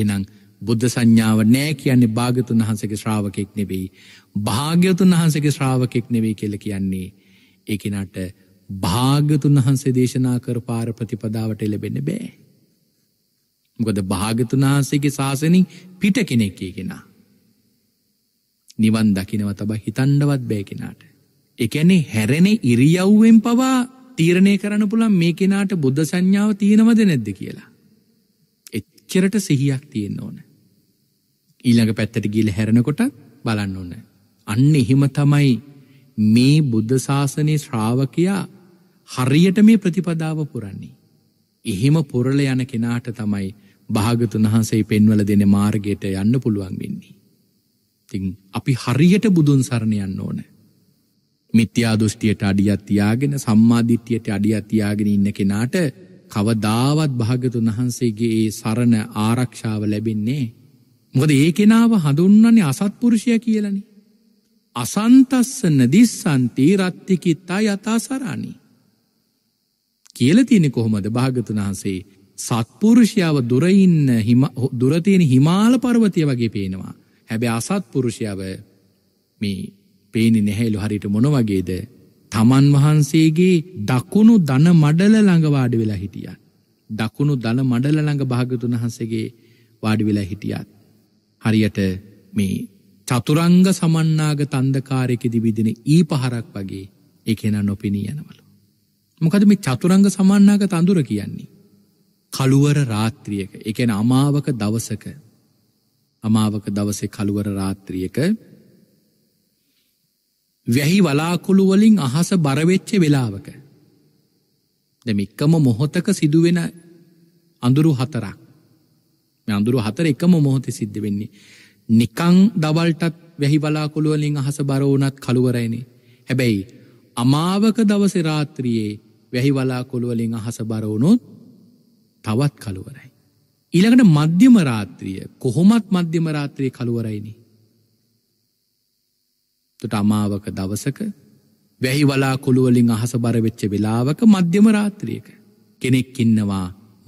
එනං බුද්ධ සංඥාව නෑ කියන්නේ භාගතුන් වහන්සගේ ශ්‍රාවකෙක් නෙවෙයි. භාග්‍යතුන් වහන්සගේ ශ්‍රාවකෙක් නෙවෙයි කෙල කියන්නේ. එකනට භාගතුන් වහන්සේ දේශනා කර පාර ප්‍රතිපදාවට එලබෙන බෑ. මොකද භාගතුන් වහන්සේගේ ශාසනින් පිට කෙනෙක් කියෙන. නිවන් දකිනව තබ හිතන්ඩවත් බෑකෙනට. එකැනේ හැරෙන ඉරියව්වෙන් පවා තීරණය කරන පුළන් මේ කෙනාට බුද්ධ සංඥාව තියෙනවද නැද්ද කියලා. එච්චරට සිහියක් තියෙන්න ඕන. ඊළඟ පැත්තට ගිල හැරෙනකොට බලන්න ඕන. අන්න එහෙම තමයි මේ බුද්ධ ශාසනයේ ශ්‍රාවකයා හරියට මේ ප්‍රතිපදාව පුරන්නේ. එහෙම පුරල යන කෙනාට තමයි භාගතුන් වහන්සේ පෙන්වල දෙන මාර්ගයට යන්න පුළුවන් වෙන්නේ. ඉතින් අපි හරියට බුදුන් සරණ යන්න ඕන. මිත්‍යා දෘෂ්ටියට අඩියක් තියාගෙන සම්මා දිට්ඨියට අඩියක් තියාගෙන ඉන්න කෙනාට කවදාවත් භාගතුන් වහන්සේගේ ඒ සරණ ආරක්ෂාව ලැබෙන්නේ. මොකද ඒ කෙනාව හඳුන්වන්නේ අසත්පුරුෂය කියලනි. අසන්තස්සන දිස්සන්ති රත්තිකිත්තා යතා සරණි. කියල තියෙන කොහොමද භාගතුන් වහන්සේ සත්පුරුෂයාව දුරඉන්න දුරතියෙන හිමාල පර්වතය වගේ පේනවා. හැබැ අසත්පුරුෂයාව මේ පේනි නැහැලු හරිට මොන වගේද තමන් වහන්සේගේ දකුණු දන මඩල ළඟ වාඩි වෙලා හිටියත්. දකුණු දන මඩල ළඟ භාගතුන් වහන්සේගේ වාඩි වෙලා හිටියත්. හරියට මේ චතුරංග සමන්නාග තන්දකාරයකෙ දිවිදින ඊ පහරක් වගේ එකෙන නොපිණී යනවලු. මොකද මේ චතුරංග සමන්නාග තඳුර කියන්නේ. කළුවර රාත්‍රියක එකන අමාවක දවසක අමාවක දවසේ කළුවර රාත්‍රියක වැහි වලාකුළු වලින් අහස බරවෙච්ච වෙලාවක. දෙම එක්කම මොහොතක සිදුවෙන අඳුරු හතරක්. අඳුරු හතර එකම මොහොත සිද්ධ වෙන්නේ. නිකං දවල්ටත් වැහි බලාකුළුවලින් අහස බරවුනත් කළුවරයිනේ. හැබැයි අමාවක දවසරාත්‍රියයේ වැහි වලාකොළුවලින් අහස බරවුණොත් තවත් කළුවරයි. ඊළඟට මධ්‍යමරාත්‍රිය කොහොමත් මධ්‍යමරාත්‍රය කළුවරයිනි. තොට අමාවක දවසක වැහි වලා කොළුවලින් අහස බරවෙච්ච වෙලාවක මධ්‍යම රාත්‍රියක කෙනෙක් ඉන්නවා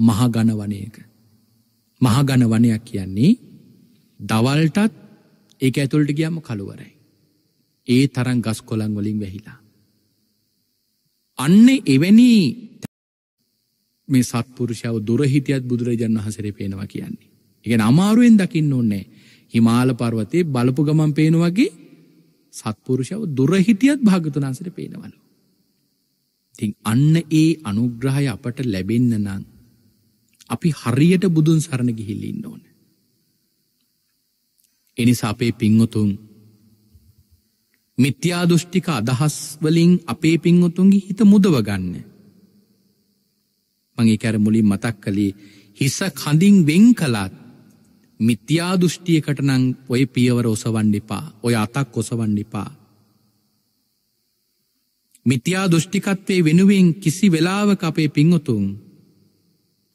මහගණ වනයක. මහගණ වනයක් කියන්නේ දවල්ටත් ඒ ඇතුළට ගියම කළුවරයි. ඒ තරන් ගස් කොළන් වලින් වැහිලා. අන්න එවැනි මේ සත්පුරුෂාව දුරහිතයත් බුදුරජන් වහසරේ පේනවා කියන්නේ. එකන අමාරුවෙන් දකින්න ඕන්නේ හිමාල පර්වතයේ බලපු ගමන් පේනවාගේ සත්පුරුෂාව දුරහිටියත් භාගතුනාන්සට පේනවලු. තින් අන්න ඒ අනුග්‍රහය අපට ලැබෙන්න නම් අපි හරියට බුදුන් සරණ ගිහිල්ලින්න ඕන. එනිසා අපේ පිංවතුන් මිත්‍යාදුෘෂ්ටික අදහස් වලින් අපේ පිංවතුන්ගේ හිත මුදවගන්න. මගේ කැර මුලින් මතක් කළේ හිස කඳින් වෙන් කලාත් මිත්‍යාදුෘෂ්ටියකට නං ඔය පියවර ඔසවන්ඩිපා ඔය අතක් ඔසවන්ඩිපා. මිත්‍යා දෘෂ්ටිකත්වය වෙනුවෙන් කිසි වෙලාවක අපේ පිංහොතුන්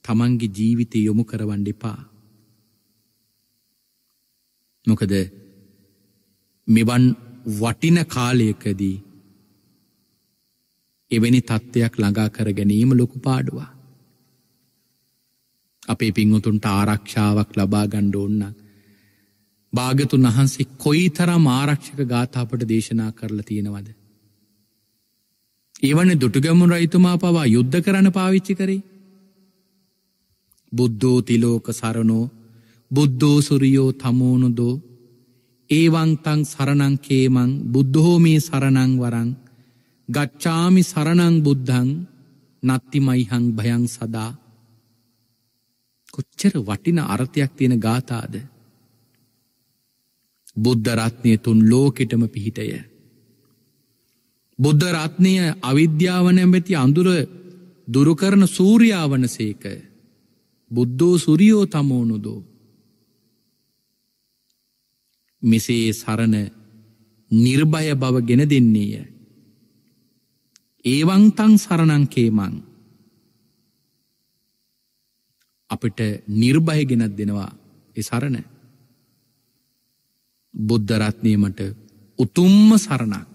තමන්ගේ ජීවිතය යොමු කරවන්ඩිපා. මොකද මෙවන් වටින කාලයකදී එවැනි තත්ත්වයක් ළඟා කර ගැනීම ලොකු පාඩුවා. අපේ පින්වතුන්ට ආරක්ෂාවක් ලබා ගණ්ඩ ඕන්නන්. භාගතුන් වහන්සේ කොයි තරම් ආරක්ෂක ගාථාපට දේශනා කරලා තියෙනවද. ඒවන දුටුගැමුණ රයිතුමා පවා යුද්ධ කරන පාවිච්චි කරේ. බුද්ධෝ තිලෝක සරණෝ බුද්ධෝ සුරියෝ තමෝනුදෝ ඒවන්තං සරණංකේමං බුද්ධහෝමී සරණං වරං ගච්ඡාමි සරණං බුද්ධං නත්ති මයිහං භයං සදා කොච්චර වටින අර්ථයක් තියෙන ගාථාද. බුද්ධරත්නය තුන් ලෝකෙටම පිහිටය. බුද්ධරත්නය අවිද්‍යාවනැමැති අඳුර දුරුකරන සූරයාාවන සේක බුද්ධෝ සුරියෝ තමෝනුදෝ. මෙසේ සරණ නිර්භය බව ගෙන දෙන්නේය. ඒවංතං සරණංකේමං අපට නිර්භය ගෙනත් දෙනවා ඒ සරණ බුද්ධරත්නයමට උතුම්ම සරණක්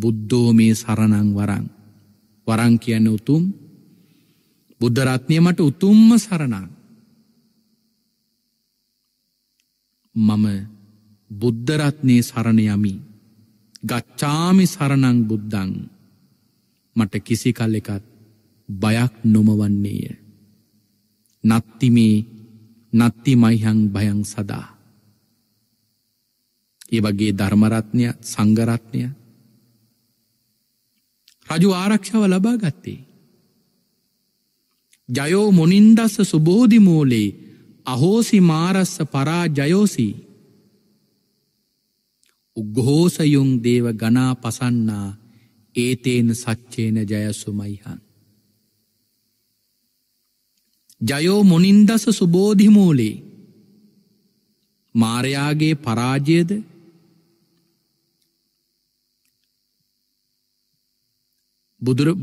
බුද්ධෝ මේ සරණං වරං වරං කියන්න උතුම් බුද්ධරත්නය මට උතුම්ම සරණං මම බුද්ධරත්නය සරණයමි ගච්ඡාමි සරණං බුද්ධං මට කිසි කල් එකත් බයක් නොමවන්නේය නත්තිමේ නත්ති මයිහං භයං සදා. ඒ වගේ ධර්මරත්නය සංගරත්නය රජු ආරක්ෂාව ලබා ගත්තේ. ජයෝ මොනින්දස්ස සුබෝධිමූලේ අහෝසි මාරස්ස පරා ජයෝසී උග්ගෝසයුන් දේව ගනා පසන්නා ඒතේන සච්චේන ජයසුමයිහන්. ජයෝ මොනින්දස සුබෝධිමූලේ මාරයාගේ පරාජයද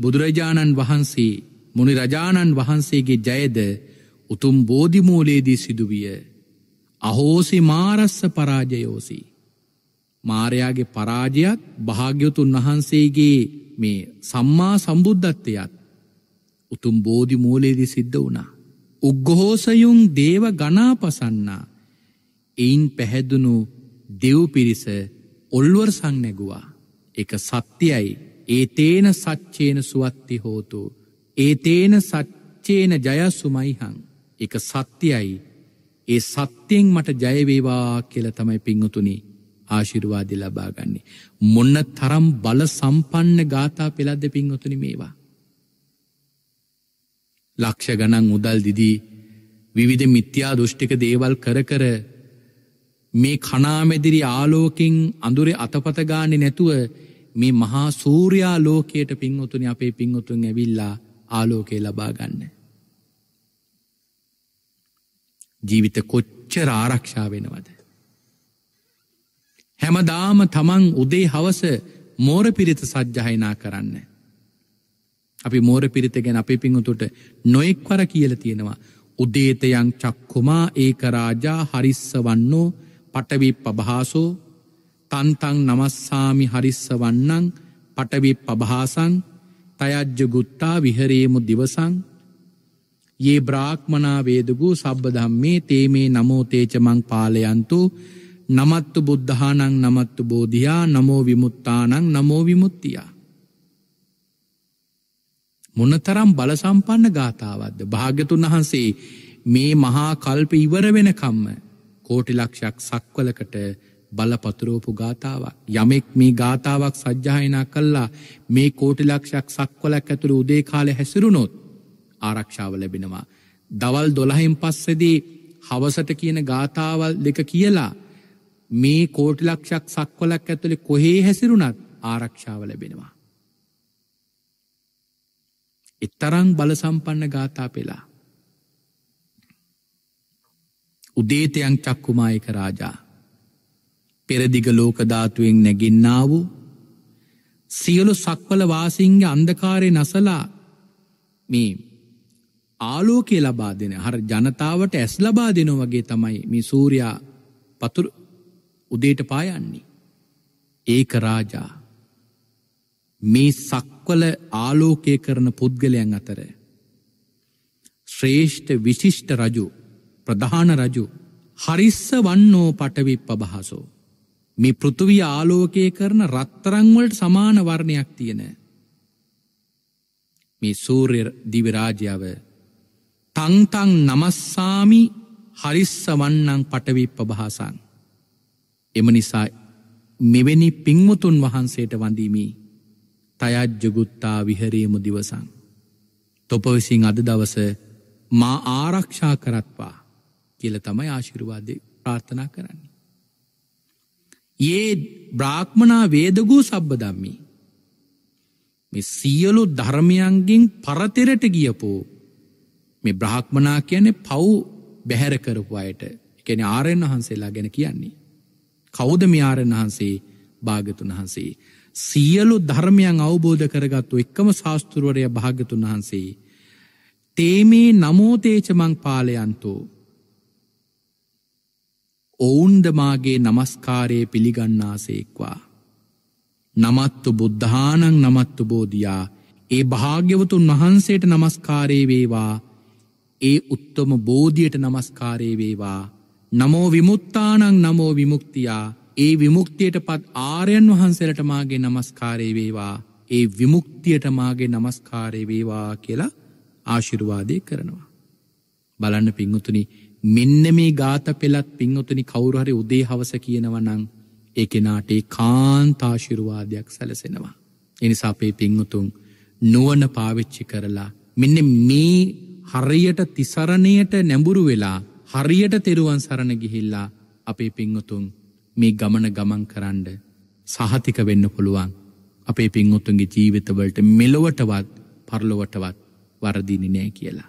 බුදුරජාණන් වහන්සේ මොනි රජාණන් වහන්සේගේ ජයද උතුම් බෝධිමූලේදී සිදුවිය අහෝසි මාරස්ස පරාජයෝසී. මාරයාගේ පරාජයත් භාග්‍යවතුන් වහන්සේගේ මේ සම්මා සම්බුද්ධත්වයත් උතුම් බෝධි මූලේදී සිද්ධ වුණා. උග්ගොහෝසයුන් දේව ගනාපසන්නා එයින් පැහැදුණු දෙව් පිරිස ඔල්වර් සංනැගුවා එක සත්‍යයයි ඒ තේන සච්චේන සුවත්ති හෝතු ඒ තේන සච්චේන ජයසුමයිහං එක සත්‍යයයි ඒ සත්‍යයෙන් මට ජයවේවා කියල තමයි පිංහතුනි ආශිරවාදි ලබාගන්නේ. මොන්න තරම් බල සම්පන්න ගාථා පෙළද්ද පිංහතුනි මේවා. ලක්ෂ ගණන් මුදල් දිදී විවිධ මිත්‍යා දෘෂ්ටික දේවල් කර කර මේ කනාමැදිරි ආලෝකින් අඳුරේ අතපතගානෙ නැතුව මේ මහා සූරයා ලෝකයට පින්වතුනි අපේ පින්වතුන් ඇවිල්ලා ආලෝකය ලබා ගන්න. ජීවිත කොච්චර ආරක්ෂා වෙනවද. හැමදාම තමන් උදේ හවස මෝර පිරිත සජ්්‍යහයිනා කරන්න. අපි මෝර පිරිත ගැන අපේ පිංහතුට නොයෙක්වර කියල තියෙනවා. උදේතයං චක්කුමා ඒකරාජා හරිස්ස වන්නෝ පටවි පබහාසෝ තන්තං නමස්සාමි හරිස්ස වන්නං පටවි පබහාසං තයජ්ජගුත්තා විහරේමු දිවසං ඒ බ්‍රාක්්මනා වේදගු සබ්බදම්මේ තේමේ නමෝතේචමං පාලයන්තු නමත්තු බුද්ධානං නමත්තු බෝධයා නමෝ විමුත්තානං නමෝ විමුත්තියා මොනතරම් බලසම්පන්න ගාථාවක්ද භාග්‍යතුන් වහන්සේ මේ මහා කල්ප ඉවර වෙනකම්ම කෝටි ලක්ෂයක් සක්වලකට බලපතුරෝපු ගාථාවක් යමෙක් මේ ගාථාවක් සජ්්‍යායනා කල්ලා මේ කෝටි ලක්ෂයක් සක්වලක් ඇතුළු උදේ කාලෙ හැසිරුණොත් ආරක්ෂාව ලැබෙනවා. දවල් දොළහෙන් පස්සදී හවසට කියන ගාථාවල් දෙක කියලා මේ කෝටි ලක්ෂයක් සක්වලක් ඇතුළෙ කොහේ හැසිරුණත් ආරක්ෂාව ලැබෙනවා. එතරං බලසම්පන්න ගාථා පෙලා. උදේතයන් චක්කුමායක රාජා පෙරදිග ලෝකධාතුවෙන් නැගින්නා වූ සියලු සක්වල වාසිංගේ අන්දකාරය නසලා මේ ආලෝකය ලබා දෙන හර ජනතාවට ඇස් ලබා දෙනො වගේ තමයි මේ සූරයා පතුර උදේට පායන්නේ ඒක රාජා මේ සක් මක්වල ආලෝකය කරන පුද්ගලයන් අතර. ශ්‍රේෂ්ඨ විශිෂ්ට රජු ප්‍රධාන රජු හරිස්ස වන්නෝ පටවිප්ප බහසෝ. මේ පෘතුවී ආලෝකය කරන රත්තරංවලට සමාන වර්ණයක් තියෙන. මේ සූර්ය දිවිරාජාව තංතං නමස්සාමි හරිස්ස වන්නං පටවිප්ප භාසන්. එම නිසා මෙවැනි පින්මුතුන් වහන්සේට වඳීමී තයජ්ජගුත්තා විහරේමු දිවසං. තොපවිසින් අද දවස මා ආරක්ෂා කරත්වා කියල තමයි ආශිරුවාද ප්‍රාර්ථනා කරන්නේ. ඒ බ්‍රාහ්මනා වේදගූ සබ්බදම්මි. මෙ සියලු ධර්මයන්ගෙන් පරතෙරට ගියපෝ මේ බ්‍රහ්මනා කියන පව් බැහැර කරපු අයට එකන ආරයන් වහන්සේලා ගැන කියන්නේ. කෞද මේ ආරණ වහන්සේ භාගතුන් වහන්සේ සියලු ධර්මයන් අවබෝධ කරගත්තු එක්කම ශාස්තෘවරය භාගතුන් වහන්සේ. තේමේ නමෝතේචමං පාලයන්තෝ. ඔවුන්දමාගේ නමස්කාරයේ පිළිගන්නාසේක්වා. නමත්තු බුද්ධානං නමත්තු බෝධයා ඒ භාග්‍යවතුන් වහන්සේට නමස්කාරේ වේවා ඒ උත්තම බෝධියට නමස්කාරේ වේවා නමෝ විමුත්තානං නමෝ විමුක්තියා ඒ විමුක්තියට පත් ආරයන් වහන්සේලට මාගේ නමස්කාරය වේවා ඒ විමුක්තියට මාගේ නමස්කාරය වේවා කියලා ආශිරුවාදය කරනවා. බලන්න පිංගුතුනි මෙන්න මේ ගාත පෙළත් පිංගුතුනි කවුරුහරි උදේ හවස කියනවනං ඒ කෙනාටේ කාන්තාශිරුවාදයක් සැලසෙනවා. එනිසා අපේ පිංගුතුන් නුවන පාවිච්චි කරලා මෙන්න මේ හරියට තිසරණයට නැඹුරු වෙලා හරියට තෙරුවන් සරණ ගිහිල්ලා අපේ පිංගුතුන් මේ ගමන ගමන් කරන්න සහතික වෙන්න පුළුවන් අපේ පින්වුතුන්ගේ ජීවිතවලට මෙලොවටවත් පරලොවටවත් වරදින්නේ නෑ කියලා.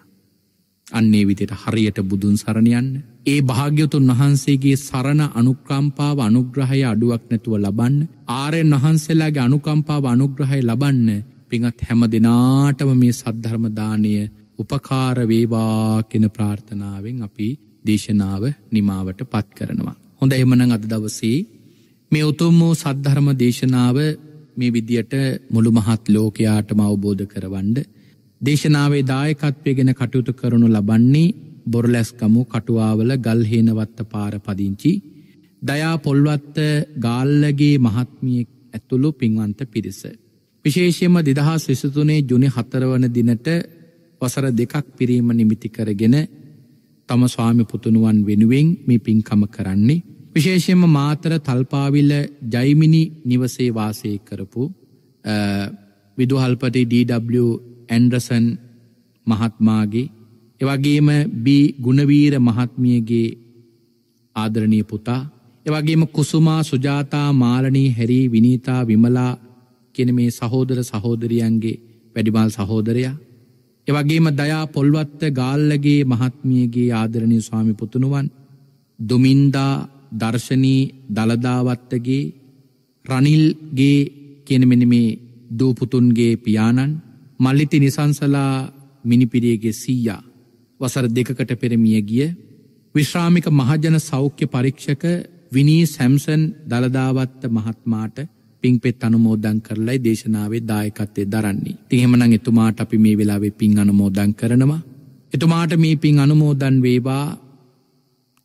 අන්නේ විදියට හරියට බුදුන් සරණ යන්න. ඒ භාග්‍යතුන් වහන්සේගේ සරණ අනුකම්පාව අනුග්‍රහය අඩුවක් නැතුව ලබන්න. ආර්යයන් වහන්සේලාගේ අනුකම්පාව අනුග්‍රහය ලබන්න. පින්වත් හැම දිනාටම මේ සද්ධර්ම දාණය උපකාර වේවා කියන ප්‍රාර්ථනාවෙන් අපි දේශනාව නිමාවටපත් කරනවා. හොඳ එමනං අද දවසේ මේ උතුම් වූ සද්ධර්ම දේශනාව මේ විදියට මුළු මහත් ලෝකයාටම අවබෝධ කරවන්ඩ දේශනාවේ දායකත්වයගෙන කටයුතු කරනු ලබන්නේ බොරලැස්කමු කටුවාවල ගල්හේනවත්ත පාර පදිංචි දයා පොල්වත්ත ගාල්ලගේ මහත්මියෙක් ඇතුළු පින්වන්ත පිරිස. විශේෂයම දෙදහා විසතුනේ ජුනි හතරවන දිනට වසර දෙකක් පිරීම නිමිති කරගෙන තම ස්වාමි පුතුණුවන් වෙනුවෙන් මේ පින්කම කරන්නේ විශේෂයම මාතර තල්පාවිල්ල ජයිමිනි නිවසේ වාසය කරපු විදුහල්පති ඩW ඇන්ඩසන් මහත්මාගේ එවගේම බී ගුණවීර මහත්මියගේ ආදරණය පුතා එවගේම කුසුමා සුජාතා මාලනී හැරී විනීතා විමලා කෙන මේ සහෝදර සහෝදරියන්ගේ වැඩිබාල් සහෝදරයා එවගේම දයා පොල්වත්ත ගාල්ලගේ මහත්මියගේ ආදරණය ස්වාමි පුතුණුවන් දුමින්දා දර්ශනී දළදාවත්තගේ රනිල්ගේ කෙනමෙන මේ දූපුතුන්ගේ පියාණන් මල්ලිති නිසංසලා මිනිපිරියගේ සීයා වසර දෙකකට පෙරමිය ගිය විශ්‍රාමික මහජන සෞඛ්‍ය පරීක්ෂක විනී සැම්සන් දළදාවත්ත මහත්මාට පින්පෙත් අනුමෝදං කරලයි දේශනාවේ දායකත්තේ දරන්නේ. තිහෙමනං එතුමාට අපි මේ වෙලාවේ පින් අනුමෝදං කරනවා. එතුමාට මේ පින් අනුමෝදන් වේවා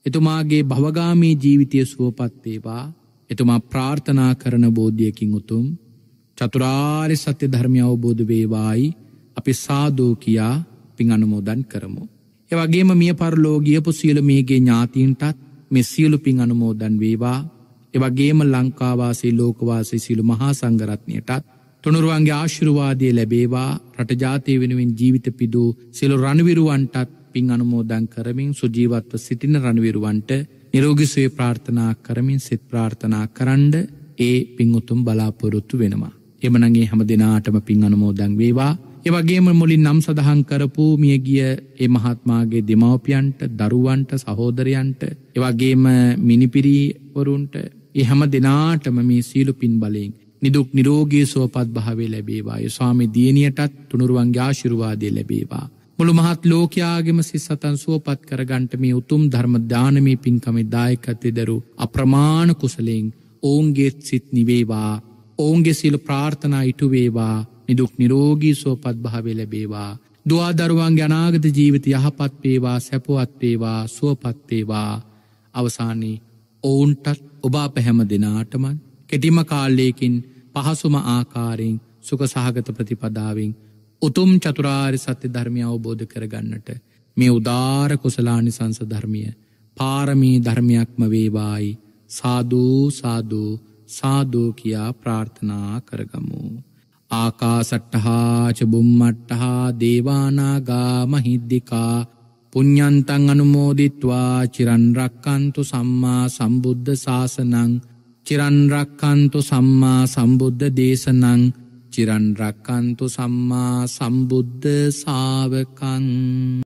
එතුමාගේ භවගාමී ජීවිතය සුවපත්තේවා එතුමා ප්‍රාර්ථනා කරන බෝධියකින් උතුම් චතුරාර් සත්‍ය ධර්මය අවබෝධ වේවායි අපි සාදෝ කියා පින් අනුමෝදන් කරමු. එවගේම මිය පරලෝගියපු සියලු මේගේ ඥාතීන්ටත් මෙ සියලු පින් අනුමෝදන් වේවා එවගේම ලංකාවාසේ ලෝකවාසේ සිලු මහා සංගරත්නයටත් තුනුරුවන්ගේ ආශිරුවාදය ලැබේවා රටජාතය වෙනුවෙන් ජීවිත පිදූ සිලු රණවිරුවන්ටත් පින් අනුමෝදං කරමින් සුජීවත්ව සිටින රණවිරුවන්ට නිරෝගිසුවේ ප්‍රාර්ථනා කරමින් සිත් ප්‍රාර්ථනා කරන්ඩ ඒ පින්උතුම් බලාපොරොත්තු වෙනවා. එමනගේ හැම දෙනාටම පින් අනුමෝදං වේවා. එවගේම මුලින් නම් සඳහන් කරපු මියගිය ඒ මහත්මාගේ දෙමවපියන්ට දරුවන්ට සහෝදරයන්ට එවගේම මිනිපිරීවරුන්ට ඒ හැම දෙනාටම මේ සීලු පින් බලයෙන් නිදුක් නිරෝගී සුවපත් භාවේ ලැබේවා. යසාමි දියණියටත් තුනුරුවන්ගේ ආශිර්වාදය ලැබේවා. මුළු මහත් ලෝකයාගේම සිස්සතන් සුවපත් කරගන්ට මේ උතුම් ධර්ම දානමී පින්කමේ දායකතෙදරු අප්‍රමාණ කුසලෙෙන් ඔවුන්ගේත් සිත් නිවේවා ඔවුන්ගේ සිලු ප්‍රාර්ථනා ඉටුවේවා නිදුක් නිරෝගී සෝපත් භාවේ ලැබේවා දවාදරුවන්ගේ අනාගත ජීවිත යහපත්වේවා සැපුවත්වේවා සුවපත්වේවා අවසානයේ ඔවුන්ටත් ඔබා පැහැම දෙනාටමන් කෙටිම කාල්ලයකින් පහසුම ආකාරෙන් සුක සහගත ප්‍රතිපදාවෙන් උතුම් චතුරාර් සත්‍ය ධර්මය අවබෝධ කරගන්නට මේ උදාර කුසලානි සංස ධර්මිය පාරමී ධර්මයක්ම වේවායි සාධූ සාධූ සාධූ කියා ප්‍රාර්ථනා කරගමු. ආකාසට්ටහාච බුම්මට්ටහා දේවානාගා මහිද්දිකා පුඤ්ඥන්තං අනුමෝදිත්වා චිරන්රක්කන්තු සම්මා සම්බුද්ධ ශාසනං චිරන්රක්කන්තු සම්මා සම්බුද්ධ දේශනං චිරන් රක්කන්තු සම්මා සම්බුද්ධ සාාවකන්